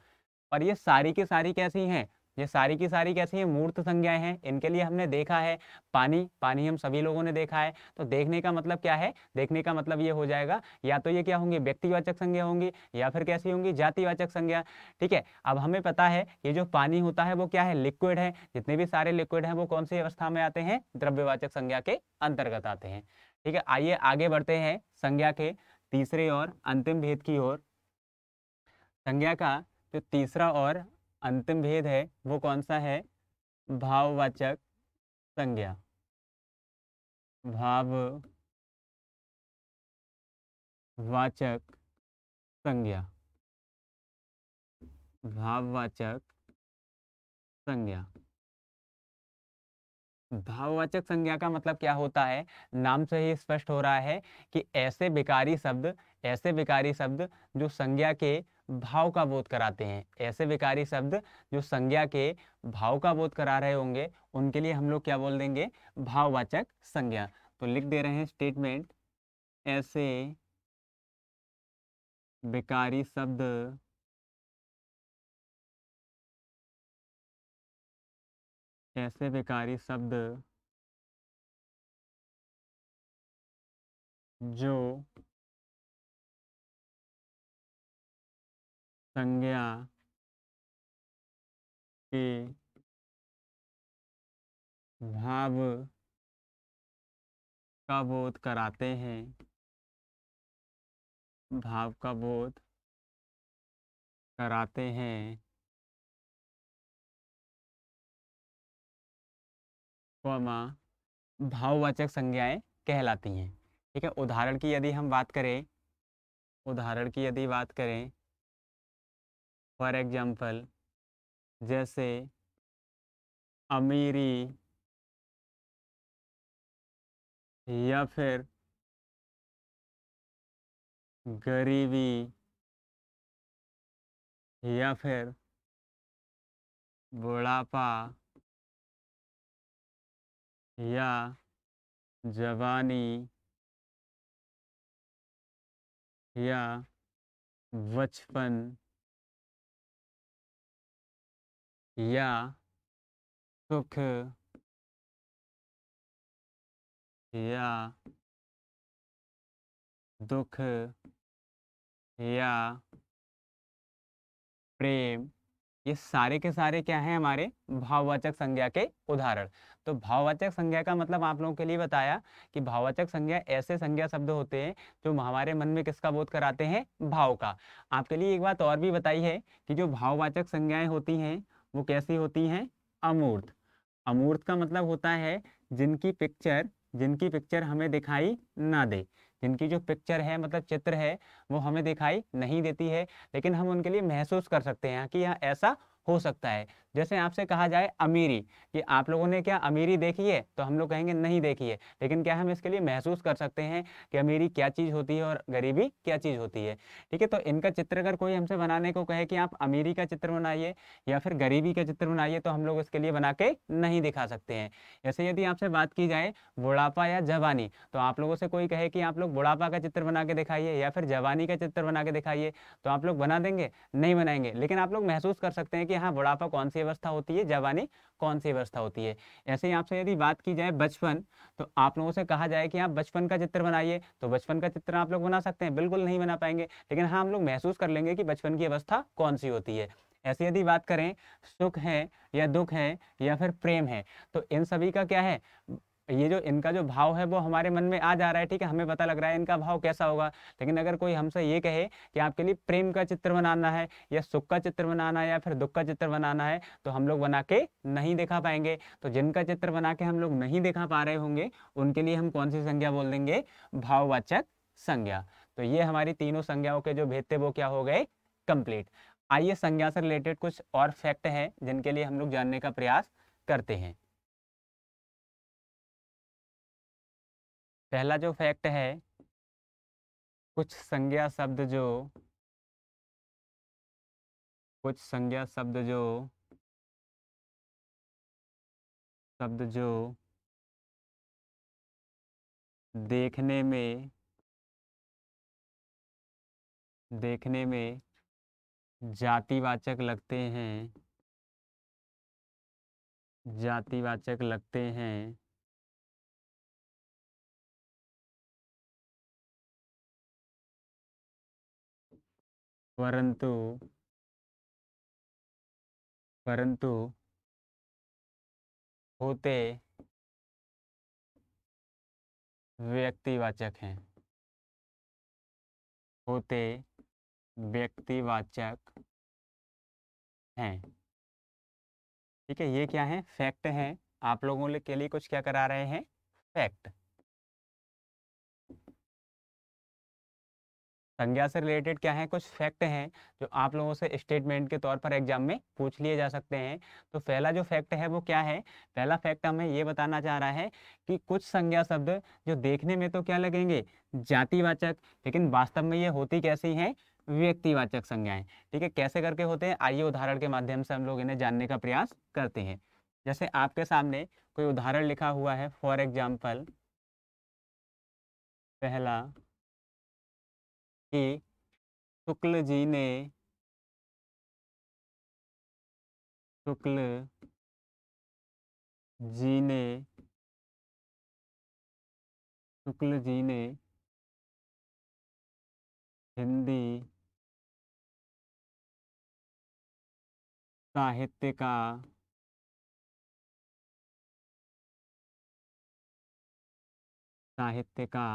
और ये सारी की सारी कैसी हैं ये सारी की सारी कैसी है मूर्त संज्ञाएं हैं इनके लिए हमने देखा है पानी पानी हम सभी लोगों ने देखा है तो देखने का मतलब क्या है देखने का मतलब ये हो जाएगा या तो ये क्या होंगी व्यक्तिवाचक संज्ञा होंगी या फिर कैसी होंगी जातिवाचक संज्ञा ठीक है अब हमें पता है ये जो पानी होता है वो क्या है लिक्विड है जितने भी सारे लिक्विड है वो कौन सी अवस्था में आते हैं द्रव्यवाचक संज्ञा के अंतर्गत आते हैं ठीक है आइए आगे बढ़ते हैं संज्ञा के तीसरे और अंतिम भेद की ओर संज्ञा का जो तीसरा और अंतिम भेद है वो कौन सा है भाववाचक संज्ञा भाववाचक संज्ञा भाववाचक संज्ञा भाववाचक संज्ञा का मतलब क्या होता है नाम से ही स्पष्ट हो रहा है कि ऐसे बेकारी शब्द ऐसे बेकारी शब्द जो संज्ञा के भाव का बोध कराते हैं ऐसे विकारी शब्द जो संज्ञा के भाव का बोध करा रहे होंगे उनके लिए हम लोग क्या बोल देंगे भाववाचक संज्ञा तो लिख दे रहे हैं स्टेटमेंट ऐसे विकारी शब्द ऐसे विकारी शब्द जो संज्ञा के भाव का बोध कराते हैं भाव का बोध कराते हैं कौमा भाववाचक संज्ञाएं कहलाती हैं ठीक है उदाहरण की यदि हम बात करें उदाहरण की यदि बात करें फॉर एग्जांपल जैसे अमीरी या फिर गरीबी या फिर बुढ़ापा या जवानी या बचपन या सुख या दुख या प्रेम ये सारे के सारे क्या हैं हमारे भाववाचक संज्ञा के उदाहरण तो भाववाचक संज्ञा का मतलब आप लोगों के लिए बताया कि भाववाचक संज्ञा ऐसे संज्ञा शब्द होते हैं जो हमारे मन में किसका बोध कराते हैं भाव का आपके लिए एक बात और भी बताई है कि जो भाववाचक संज्ञाएं होती हैं वो कैसी होती हैं अमूर्त अमूर्त का मतलब होता है जिनकी पिक्चर जिनकी पिक्चर हमें दिखाई ना दे जिनकी जो पिक्चर है मतलब चित्र है वो हमें दिखाई नहीं देती है लेकिन हम उनके लिए महसूस कर सकते हैं कि यह हाँ, ऐसा हो सकता है जैसे आपसे कहा जाए अमीरी कि आप लोगों ने क्या अमीरी देखी है तो हम लोग कहेंगे नहीं देखी है लेकिन क्या हम इसके लिए महसूस कर सकते हैं कि अमीरी क्या चीज़ होती है और गरीबी क्या चीज़ होती है ठीक है तो इनका चित्र अगर कोई हमसे बनाने को कहे कि आप अमीरी का चित्र बनाइए या फिर गरीबी का चित्र बनाइए तो हम लोग इसके लिए बना के नहीं दिखा सकते हैं जैसे यदि आपसे बात की जाए बुढ़ापा या जवानी तो आप लोगों से कोई कहे कि आप लोग बुढ़ापा का चित्र बना के दिखाइए या फिर जवानी का चित्र बना के दिखाइए तो आप लोग बना देंगे नहीं बनाएंगे लेकिन आप लोग महसूस कर सकते हैं कि हाँ बुढ़ापा कौन सी अवस्था होती है जवानी कौन सी अवस्था होती है ऐसे ही आपसे यदि बात की जाए बचपन तो आप लोगों से कहा जाए कि आप बचपन का चित्र बनाइए तो बचपन का चित्र आप लोग बना सकते हैं बिल्कुल नहीं बना पाएंगे लेकिन हाँ हम लोग महसूस कर लेंगे कि बचपन की अवस्था कौन सी होती है ऐसे यदि बात करें सुख है या दुख है या फिर प्रेम है तो इन सभी का क्या है ये जो इनका जो भाव है वो हमारे मन में आ जा रहा है ठीक है हमें पता लग रहा है इनका भाव कैसा होगा लेकिन अगर कोई हमसे ये कहे कि आपके लिए प्रेम का चित्र बनाना है या सुख का चित्र बनाना है या फिर दुख का चित्र बनाना है तो हम लोग बना के नहीं दिखा पाएंगे तो जिनका चित्र बना के हम लोग नहीं दिखा पा रहे होंगे उनके लिए हम कौन सी संज्ञा बोल देंगे भाववाचक संज्ञा तो ये हमारी तीनों संज्ञाओं के जो भेद थे वो क्या हो गए कंप्लीट आइए संज्ञा से रिलेटेड कुछ और फैक्ट हैं जिनके लिए हम लोग जानने का प्रयास करते हैं पहला जो फैक्ट है कुछ संज्ञा शब्द जो कुछ संज्ञा शब्द जो शब्द जो देखने में देखने में जातिवाचक लगते हैं जातिवाचक लगते हैं परंतु परंतु होते व्यक्तिवाचक हैं होते व्यक्तिवाचक हैं ठीक है ये क्या है फैक्ट है आप लोगों के लिए कुछ क्या करा रहे हैं फैक्ट संज्ञा से रिलेटेड क्या है कुछ फैक्ट हैं जो आप लोगों से स्टेटमेंट के तौर पर एग्जाम में पूछ लिए जा सकते हैं तो पहला जो फैक्ट है वो क्या है पहला फैक्ट हमें ये बताना चाह रहा है कि कुछ संज्ञा शब्द जो देखने में तो क्या लगेंगे जातिवाचक लेकिन वास्तव में ये होती कैसी हैं व्यक्तिवाचक संज्ञाएं ठीक है कैसे करके होते हैं आइए उदाहरण के माध्यम से हम लोग इन्हें जानने का प्रयास करते हैं जैसे आपके सामने कोई उदाहरण लिखा हुआ है फॉर एग्जाम्पल पहला कि शुक्ल जी ने शुक्ल जी ने शुक्ल जी ने हिंदी साहित्य का साहित्य का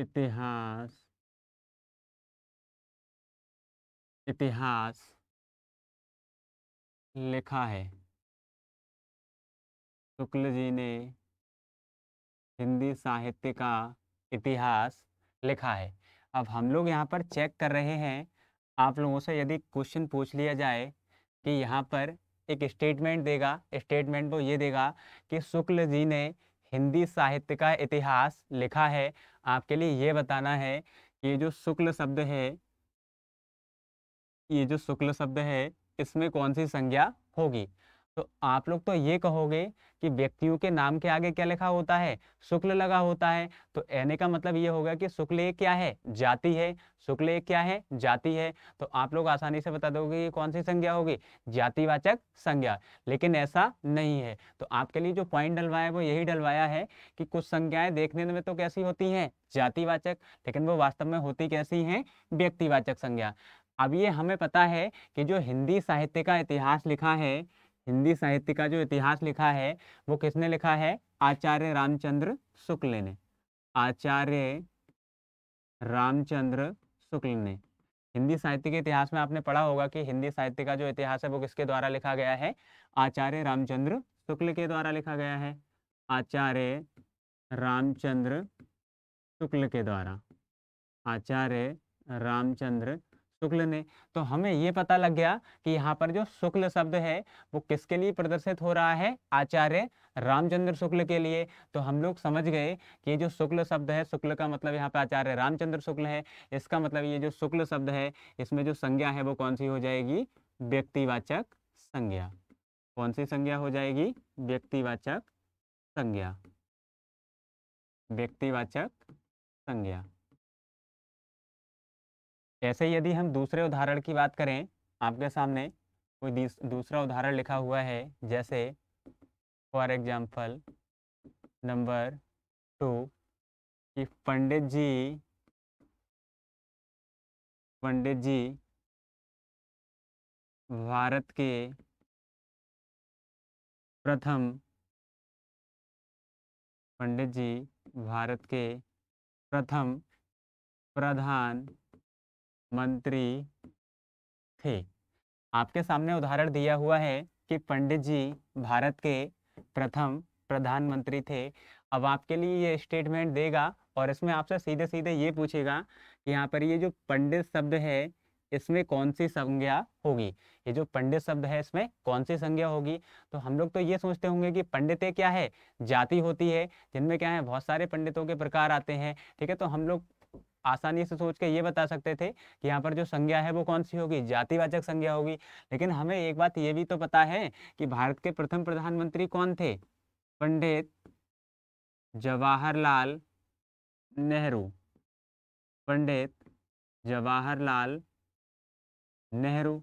इतिहास इतिहास लिखा है शुक्ल जी ने हिंदी साहित्य का इतिहास लिखा है अब हम लोग यहाँ पर चेक कर रहे हैं आप लोगों से यदि क्वेश्चन पूछ लिया जाए कि यहाँ पर एक स्टेटमेंट देगा स्टेटमेंट वो तो ये देगा कि शुक्ल जी ने हिंदी साहित्य का इतिहास लिखा है आपके लिए ये बताना है ये जो शुक्ल शब्द है ये जो शुक्ल शब्द है इसमें कौन सी संज्ञा होगी तो आप लोग तो ये कहोगे कि व्यक्तियों के नाम के आगे क्या लिखा होता है शुक्ल लगा होता है तो एने का मतलब ये होगा कि शुक्ल एक क्या है जाति है शुक्ल एक क्या है जाति है तो आप लोग आसानी से बता दोगे ये कौन सी संज्ञा होगी जातिवाचक संज्ञा लेकिन ऐसा नहीं है तो आपके लिए जो पॉइंट डलवाया है वो यही डलवाया है कि कुछ संज्ञाएं देखने में तो कैसी होती हैं जातिवाचक लेकिन वो वास्तव में होती कैसी हैं व्यक्तिवाचक संज्ञा अब ये हमें पता है कि जो हिंदी साहित्य का इतिहास लिखा है हिंदी साहित्य का जो इतिहास लिखा है वो किसने लिखा है आचार्य रामचंद्र शुक्ल ने आचार्य रामचंद्र शुक्ल ने हिंदी साहित्य के इतिहास में आपने पढ़ा होगा कि हिंदी साहित्य का जो इतिहास है वो किसके द्वारा लिखा गया है आचार्य रामचंद्र शुक्ल के द्वारा लिखा गया है आचार्य रामचंद्र शुक्ल के द्वारा आचार्य रामचंद्र शुक्ल ने तो हमें ये पता लग गया कि यहाँ पर जो शुक्ल शब्द है वो किसके लिए प्रदर्शित हो रहा है आचार्य रामचंद्र शुक्ल के लिए तो हम लोग समझ गए कि ये जो शुक्ल शब्द है शुक्ल का मतलब यहाँ पे आचार्य रामचंद्र शुक्ल है इसका मतलब ये जो शुक्ल शब्द है इसमें जो संज्ञा है वो कौन सी हो जाएगी व्यक्तिवाचक संज्ञा कौन सी संज्ञा हो जाएगी व्यक्तिवाचक संज्ञा व्यक्तिवाचक संज्ञा ऐसे यदि हम दूसरे उदाहरण की बात करें आपके सामने कोई दूसरा उदाहरण लिखा हुआ है जैसे फॉर एग्जाम्पल नंबर टू कि पंडित जी पंडित जी भारत के प्रथम पंडित जी भारत के प्रथम प्रधान मंत्री थे आपके सामने उदाहरण दिया हुआ है कि पंडित जी भारत के प्रथम प्रधानमंत्री थे अब आपके लिए ये स्टेटमेंट देगा और इसमें आपसे सीधे सीधे ये पूछेगा कि यहाँ पर ये जो पंडित शब्द है इसमें कौन सी संज्ञा होगी ये जो पंडित शब्द है इसमें कौन सी संज्ञा होगी तो हम लोग तो ये सोचते होंगे कि पंडितें क्या है जाति होती है जिनमें क्या है बहुत सारे पंडितों के प्रकार आते हैं ठीक है तो हम लोग आसानी से सोच के ये बता सकते थे कि यहाँ पर जो संज्ञा है वो कौन सी होगी जातिवाचक संज्ञा होगी लेकिन हमें एक बात ये भी तो पता है कि भारत के प्रथम प्रधानमंत्री कौन थे पंडित जवाहरलाल नेहरू पंडित जवाहरलाल नेहरू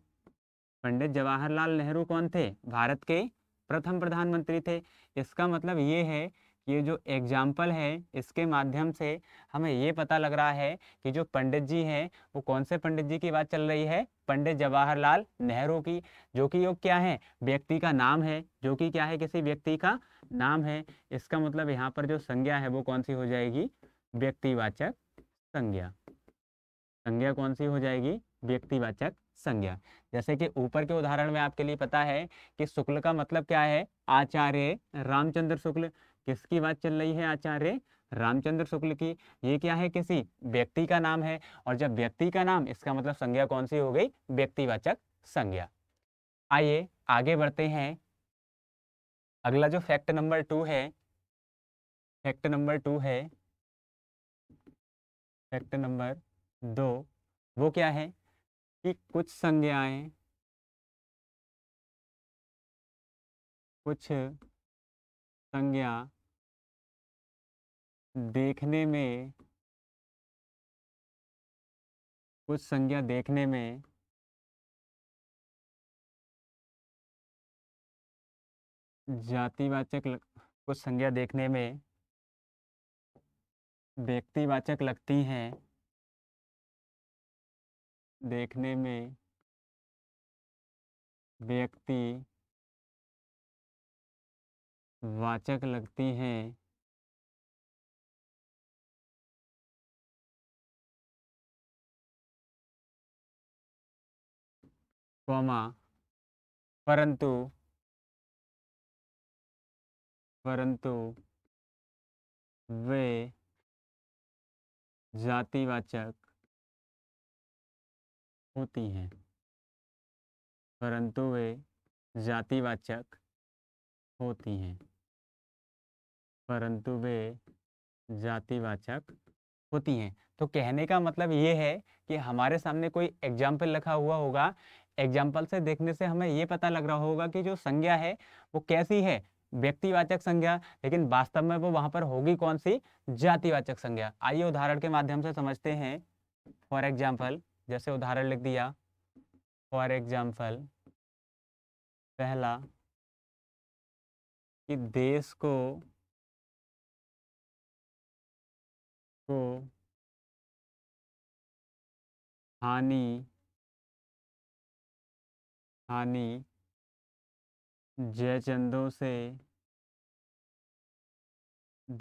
पंडित जवाहरलाल नेहरू कौन थे भारत के प्रथम प्रधानमंत्री थे इसका मतलब ये है ये जो एग्जाम्पल है इसके माध्यम से हमें ये पता लग रहा है कि जो पंडित जी हैं वो कौन से पंडित जी की बात चल रही है पंडित जवाहरलाल नेहरू की जो कि वो क्या है व्यक्ति का नाम है जो कि क्या है किसी व्यक्ति का नाम है इसका मतलब यहाँ पर जो संज्ञा है वो कौन सी हो जाएगी व्यक्तिवाचक संज्ञा संज्ञा कौन सी हो जाएगी व्यक्तिवाचक संज्ञा जैसे कि ऊपर के उदाहरण में आपके लिए पता है कि शुक्ल का मतलब क्या है आचार्य रामचंद्र शुक्ल किसकी बात चल रही है आचार्य रामचंद्र शुक्ल की ये क्या है किसी व्यक्ति का नाम है और जब व्यक्ति का नाम इसका मतलब संज्ञा कौन सी हो गई व्यक्तिवाचक संज्ञा आइए आगे बढ़ते हैं अगला जो फैक्ट नंबर टू है फैक्ट नंबर टू है फैक्ट नंबर दो वो क्या है कि कुछ संज्ञाएं कुछ संज्ञा देखने में कुछ संज्ञा देखने में जातिवाचक कुछ संज्ञा देखने में व्यक्तिवाचक लगती हैं देखने में व्यक्ति वाचक लगती हैं कॉमा परंतु परंतु वे जातिवाचक होती हैं परंतु वे जातिवाचक होती हैं परंतु वे जातिवाचक होती हैं तो कहने का मतलब ये है कि हमारे सामने कोई एग्जाम्पल लिखा हुआ होगा एग्जाम्पल से देखने से हमें ये पता लग रहा होगा कि जो संज्ञा है वो कैसी है व्यक्तिवाचक संज्ञा लेकिन वास्तव में वो वहां पर होगी कौन सी जातिवाचक संज्ञा आइए उदाहरण के माध्यम से समझते हैं फॉर एग्जाम्पल जैसे उदाहरण लिख दिया फॉर एग्जाम्पल पहला कि देश को को हानि हानि जयचंदों से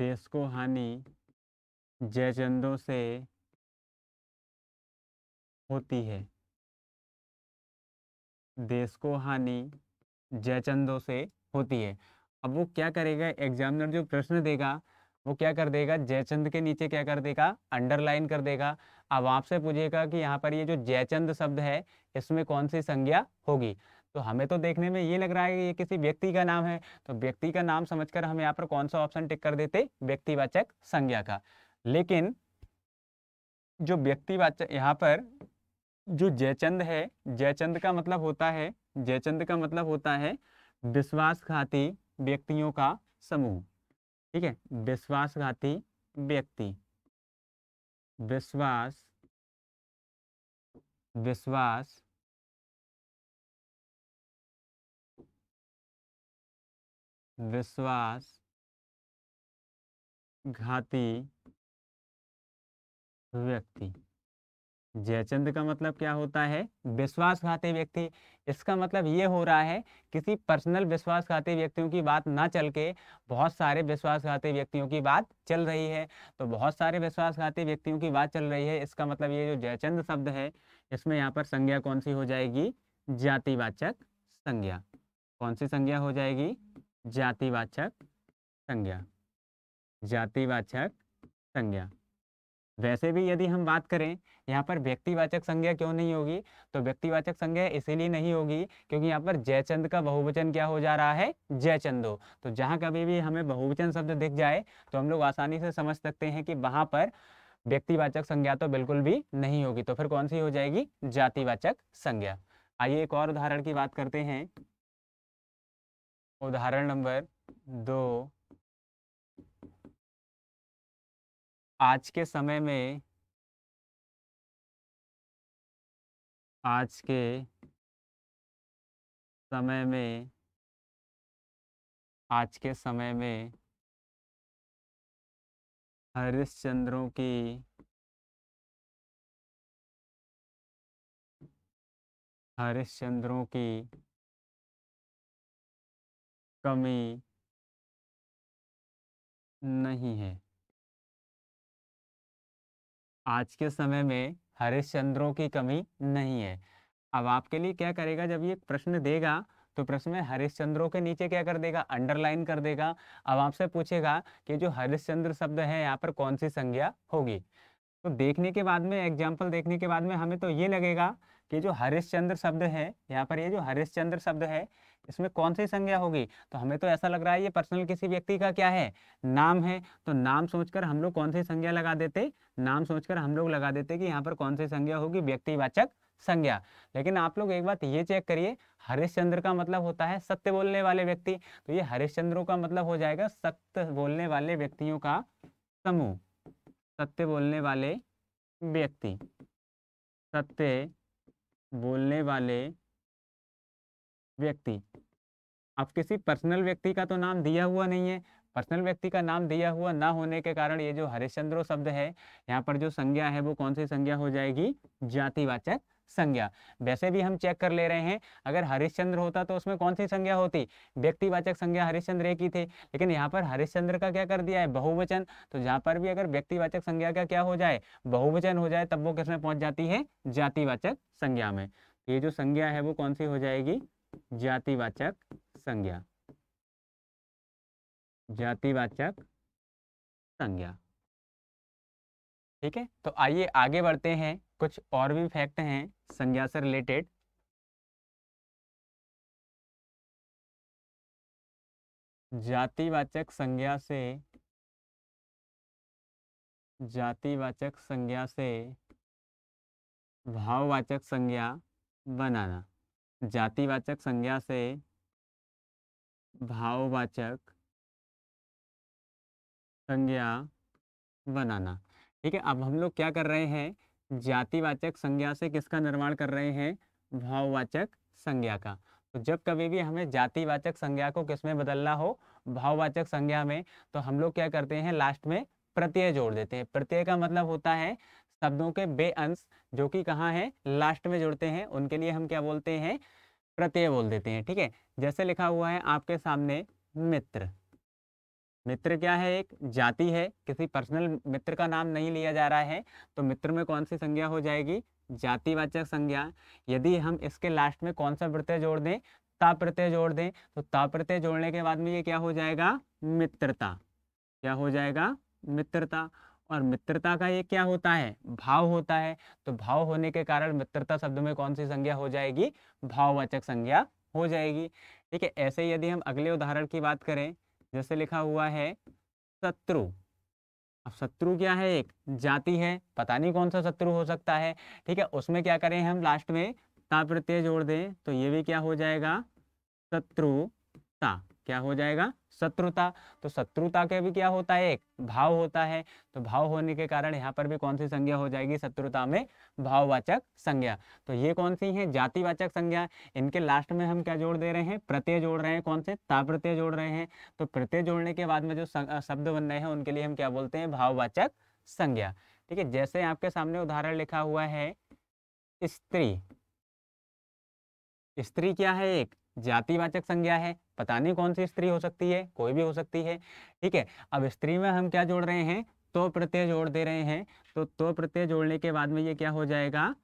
देश को हानि जयचंदों से होती है देश को हानि जयचंदों से होती है अब वो क्या करेगा एग्जामिनर जो प्रश्न देगा वो क्या कर देगा जयचंद के नीचे क्या कर देगा अंडरलाइन कर देगा अब आपसे पूछेगा कि यहाँ पर ये जो जयचंद शब्द है इसमें कौन सी संज्ञा होगी तो हमें तो देखने में ये लग रहा है कि ये किसी व्यक्ति का नाम है तो व्यक्ति का नाम समझकर हम यहाँ पर कौन सा ऑप्शन टिक कर देते व्यक्तिवाचक संज्ञा का लेकिन जो व्यक्तिवाचक यहाँ पर जो जयचंद है जयचंद का मतलब होता है जयचंद का मतलब होता है विश्वासघाती व्यक्तियों का समूह ठीक है विश्वासघाती व्यक्ति विश्वास विश्वास विश्वास घाती व्यक्ति जयचंद का मतलब क्या होता है विश्वासघाती व्यक्ति इसका मतलब ये हो रहा है किसी पर्सनल विश्वासघाती व्यक्तियों की बात ना चल के बहुत सारे विश्वासघाती व्यक्तियों की बात चल रही है तो बहुत सारे विश्वासघाती व्यक्तियों की बात चल रही है इसका मतलब ये जो जयचंद शब्द है इसमें यहाँ पर संज्ञा कौन सी हो जाएगी जातिवाचक संज्ञा कौन सी संज्ञा हो जाएगी जातिवाचक संज्ञा जातिवाचक संज्ञा वैसे भी यदि हम बात करें यहाँ पर व्यक्तिवाचक संज्ञा क्यों नहीं होगी तो व्यक्तिवाचक संज्ञा इसीलिए नहीं होगी क्योंकि यहाँ पर जयचंद का बहुवचन क्या हो जा रहा है जयचंदो तो जहाँ कभी भी हमें बहुवचन शब्द दिख जाए तो हम लोग आसानी से समझ सकते हैं कि वहाँ पर व्यक्तिवाचक संज्ञा तो बिल्कुल भी नहीं होगी तो फिर कौन सी हो जाएगी जातिवाचक संज्ञा आइए एक और उदाहरण की बात करते हैं उदाहरण नंबर दो आज के समय में आज के समय में आज के समय में हरिश्चंद्रों की हरिश्चंद्रों की कमी नहीं है आज के समय में हरिश्चंद्रों की कमी नहीं है अब आपके लिए क्या करेगा जब ये प्रश्न देगा तो प्रश्न में हरिश्चंद्रों के नीचे क्या कर देगा अंडरलाइन कर देगा अब आपसे पूछेगा कि जो हरिश्चंद्र शब्द है यहाँ पर कौन सी संज्ञा होगी तो देखने के बाद में एग्जाम्पल देखने के बाद में हमें तो ये लगेगा कि जो हरिश्चंद्र शब्द है यहाँ पर ये जो हरिश्चंद्र शब्द है इसमें कौन सी संज्ञा होगी तो हमें तो ऐसा लग रहा है ये पर्सनल किसी व्यक्ति का क्या है नाम है तो नाम सोचकर हम लोग कौन सी संज्ञा लगा देते नाम सोचकर हम लोग लगा देते कि यहाँ पर कौन सी संज्ञा होगी व्यक्तिवाचक संज्ञा लेकिन आप लोग एक बात ये चेक करिए हरिश्चंद्र का मतलब होता है सत्य बोलने वाले व्यक्ति तो ये हरिश्चंद्रों का मतलब हो जाएगा सत्य बोलने वाले व्यक्तियों का समूह सत्य बोलने वाले व्यक्ति सत्य बोलने वाले व्यक्ति अब किसी पर्सनल व्यक्ति का तो नाम दिया हुआ नहीं है पर्सनल व्यक्ति का नाम दिया हुआ ना होने के कारण ये जो हरिश्चंद्रो शब्द है यहाँ पर जो संज्ञा है वो कौन सी संज्ञा हो जाएगी जातिवाचक संज्ञा वैसे भी हम चेक कर ले रहे हैं अगर हरिश्चंद्र होता तो उसमें कौन सी संज्ञा होती व्यक्तिवाचक संज्ञा हरिश्चंद्र एक ही थे लेकिन यहाँ पर हरिश्चंद्र का क्या कर दिया है बहुवचन तो जहाँ पर भी अगर व्यक्तिवाचक संज्ञा का क्या हो जाए बहुवचन हो जाए तब वो किस में पहुंच जाती है जातिवाचक संज्ञा में तो ये जो संज्ञा है वो कौन सी हो जाएगी जातिवाचक संज्ञा जातिवाचक संज्ञा ठीक है तो आइए आगे बढ़ते हैं कुछ और भी फैक्ट हैं संज्ञा से रिलेटेड जातिवाचक संज्ञा से जातिवाचक संज्ञा से भाववाचक संज्ञा बनाना जातिवाचक संज्ञा से भाववाचक संज्ञा बनाना ठीक है अब हम लोग क्या कर रहे हैं जातिवाचक संज्ञा से किसका निर्माण कर रहे हैं भाववाचक संज्ञा का तो जब कभी भी हमें जातिवाचक संज्ञा को किसमें बदलना हो भाववाचक संज्ञा में तो हम लोग क्या करते हैं लास्ट में प्रत्यय जोड़ देते हैं प्रत्यय का मतलब होता है शब्दों के बे अंश जो कि कहाँ है लास्ट में जोड़ते हैं उनके लिए हम क्या बोलते हैं प्रत्यय बोल देते हैं ठीक है जैसे लिखा हुआ है आपके सामने मित्र मित्र क्या है एक जाति है किसी पर्सनल मित्र का नाम नहीं लिया जा रहा है तो मित्र में कौन सी संज्ञा हो जाएगी जातिवाचक संज्ञा यदि हम इसके लास्ट में कौन सा प्रत्यय जोड़ दें ता प्रत्यय जोड़ दें तो ता प्रत्यय जोड़ने के बाद में ये क्या हो जाएगा मित्रता क्या हो जाएगा मित्रता और मित्रता का ये क्या होता है भाव होता है तो भाव होने के कारण मित्रता शब्द में कौन सी संज्ञा हो जाएगी भाववाचक संज्ञा हो जाएगी ठीक है ऐसे यदि हम अगले उदाहरण की बात करें जैसे लिखा हुआ है शत्रु अब शत्रु क्या है एक जाति है पता नहीं कौन सा शत्रु हो सकता है ठीक है उसमें क्या करें हम लास्ट में ता प्रत्यय जोड़ दें तो ये भी क्या हो जाएगा शत्रु ता क्या हो जाएगा शत्रुता तो शत्रुता के भी क्या होता है एक भाव होता है तो भाव होने के कारण यहाँ पर भी कौन सी संज्ञा हो जाएगी शत्रुता में भाववाचक संज्ञा तो ये कौन सी है जातिवाचक संज्ञा इनके लास्ट में हम क्या जोड़ दे रहे हैं प्रत्यय जोड़ रहे हैं कौन से ता जोड़ रहे हैं तो प्रत्यय जोड़ने के बाद में जो शब्द बन रहे हैं उनके लिए हम क्या बोलते हैं भाववाचक संज्ञा ठीक है जैसे आपके सामने उदाहरण लिखा हुआ है स्त्री स्त्री क्या है एक जातिवाचक संज्ञा है पता नहीं कौन सी स्त्री हो सकती है कोई भी हो सकती है ठीक है अब स्त्री में हम क्या जोड़ रहे हैं तो प्रत्यय जोड़ दे रहे हैं तो तो प्रत्यय जोड़ने के बाद में ये क्या हो जाएगा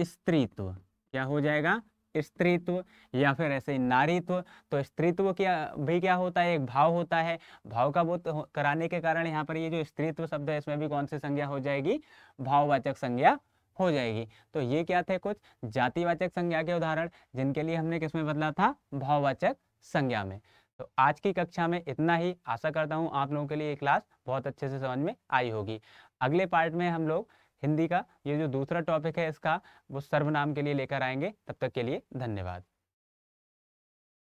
स्त्रीत्व क्या हो जाएगा स्त्रीत्व या फिर ऐसे ही नारीत्व तो स्त्रीत्व क्या भी क्या होता है एक भाव होता है भाव का बोध कराने के कारण यहाँ पर ये जो स्त्रीत्व शब्द है इसमें भी कौन सी संज्ञा हो जाएगी भाववाचक संज्ञा हो जाएगी तो ये क्या थे कुछ जातिवाचक संज्ञा के उदाहरण जिनके लिए हमने किसमें बदला था भाववाचक संज्ञा में तो आज की कक्षा में इतना ही आशा करता हूँ आप लोगों के लिए क्लास बहुत अच्छे से समझ में आई होगी अगले पार्ट में हम लोग हिंदी का ये जो दूसरा टॉपिक है इसका वो सर्वनाम के लिए लेकर आएंगे तब तक के लिए धन्यवाद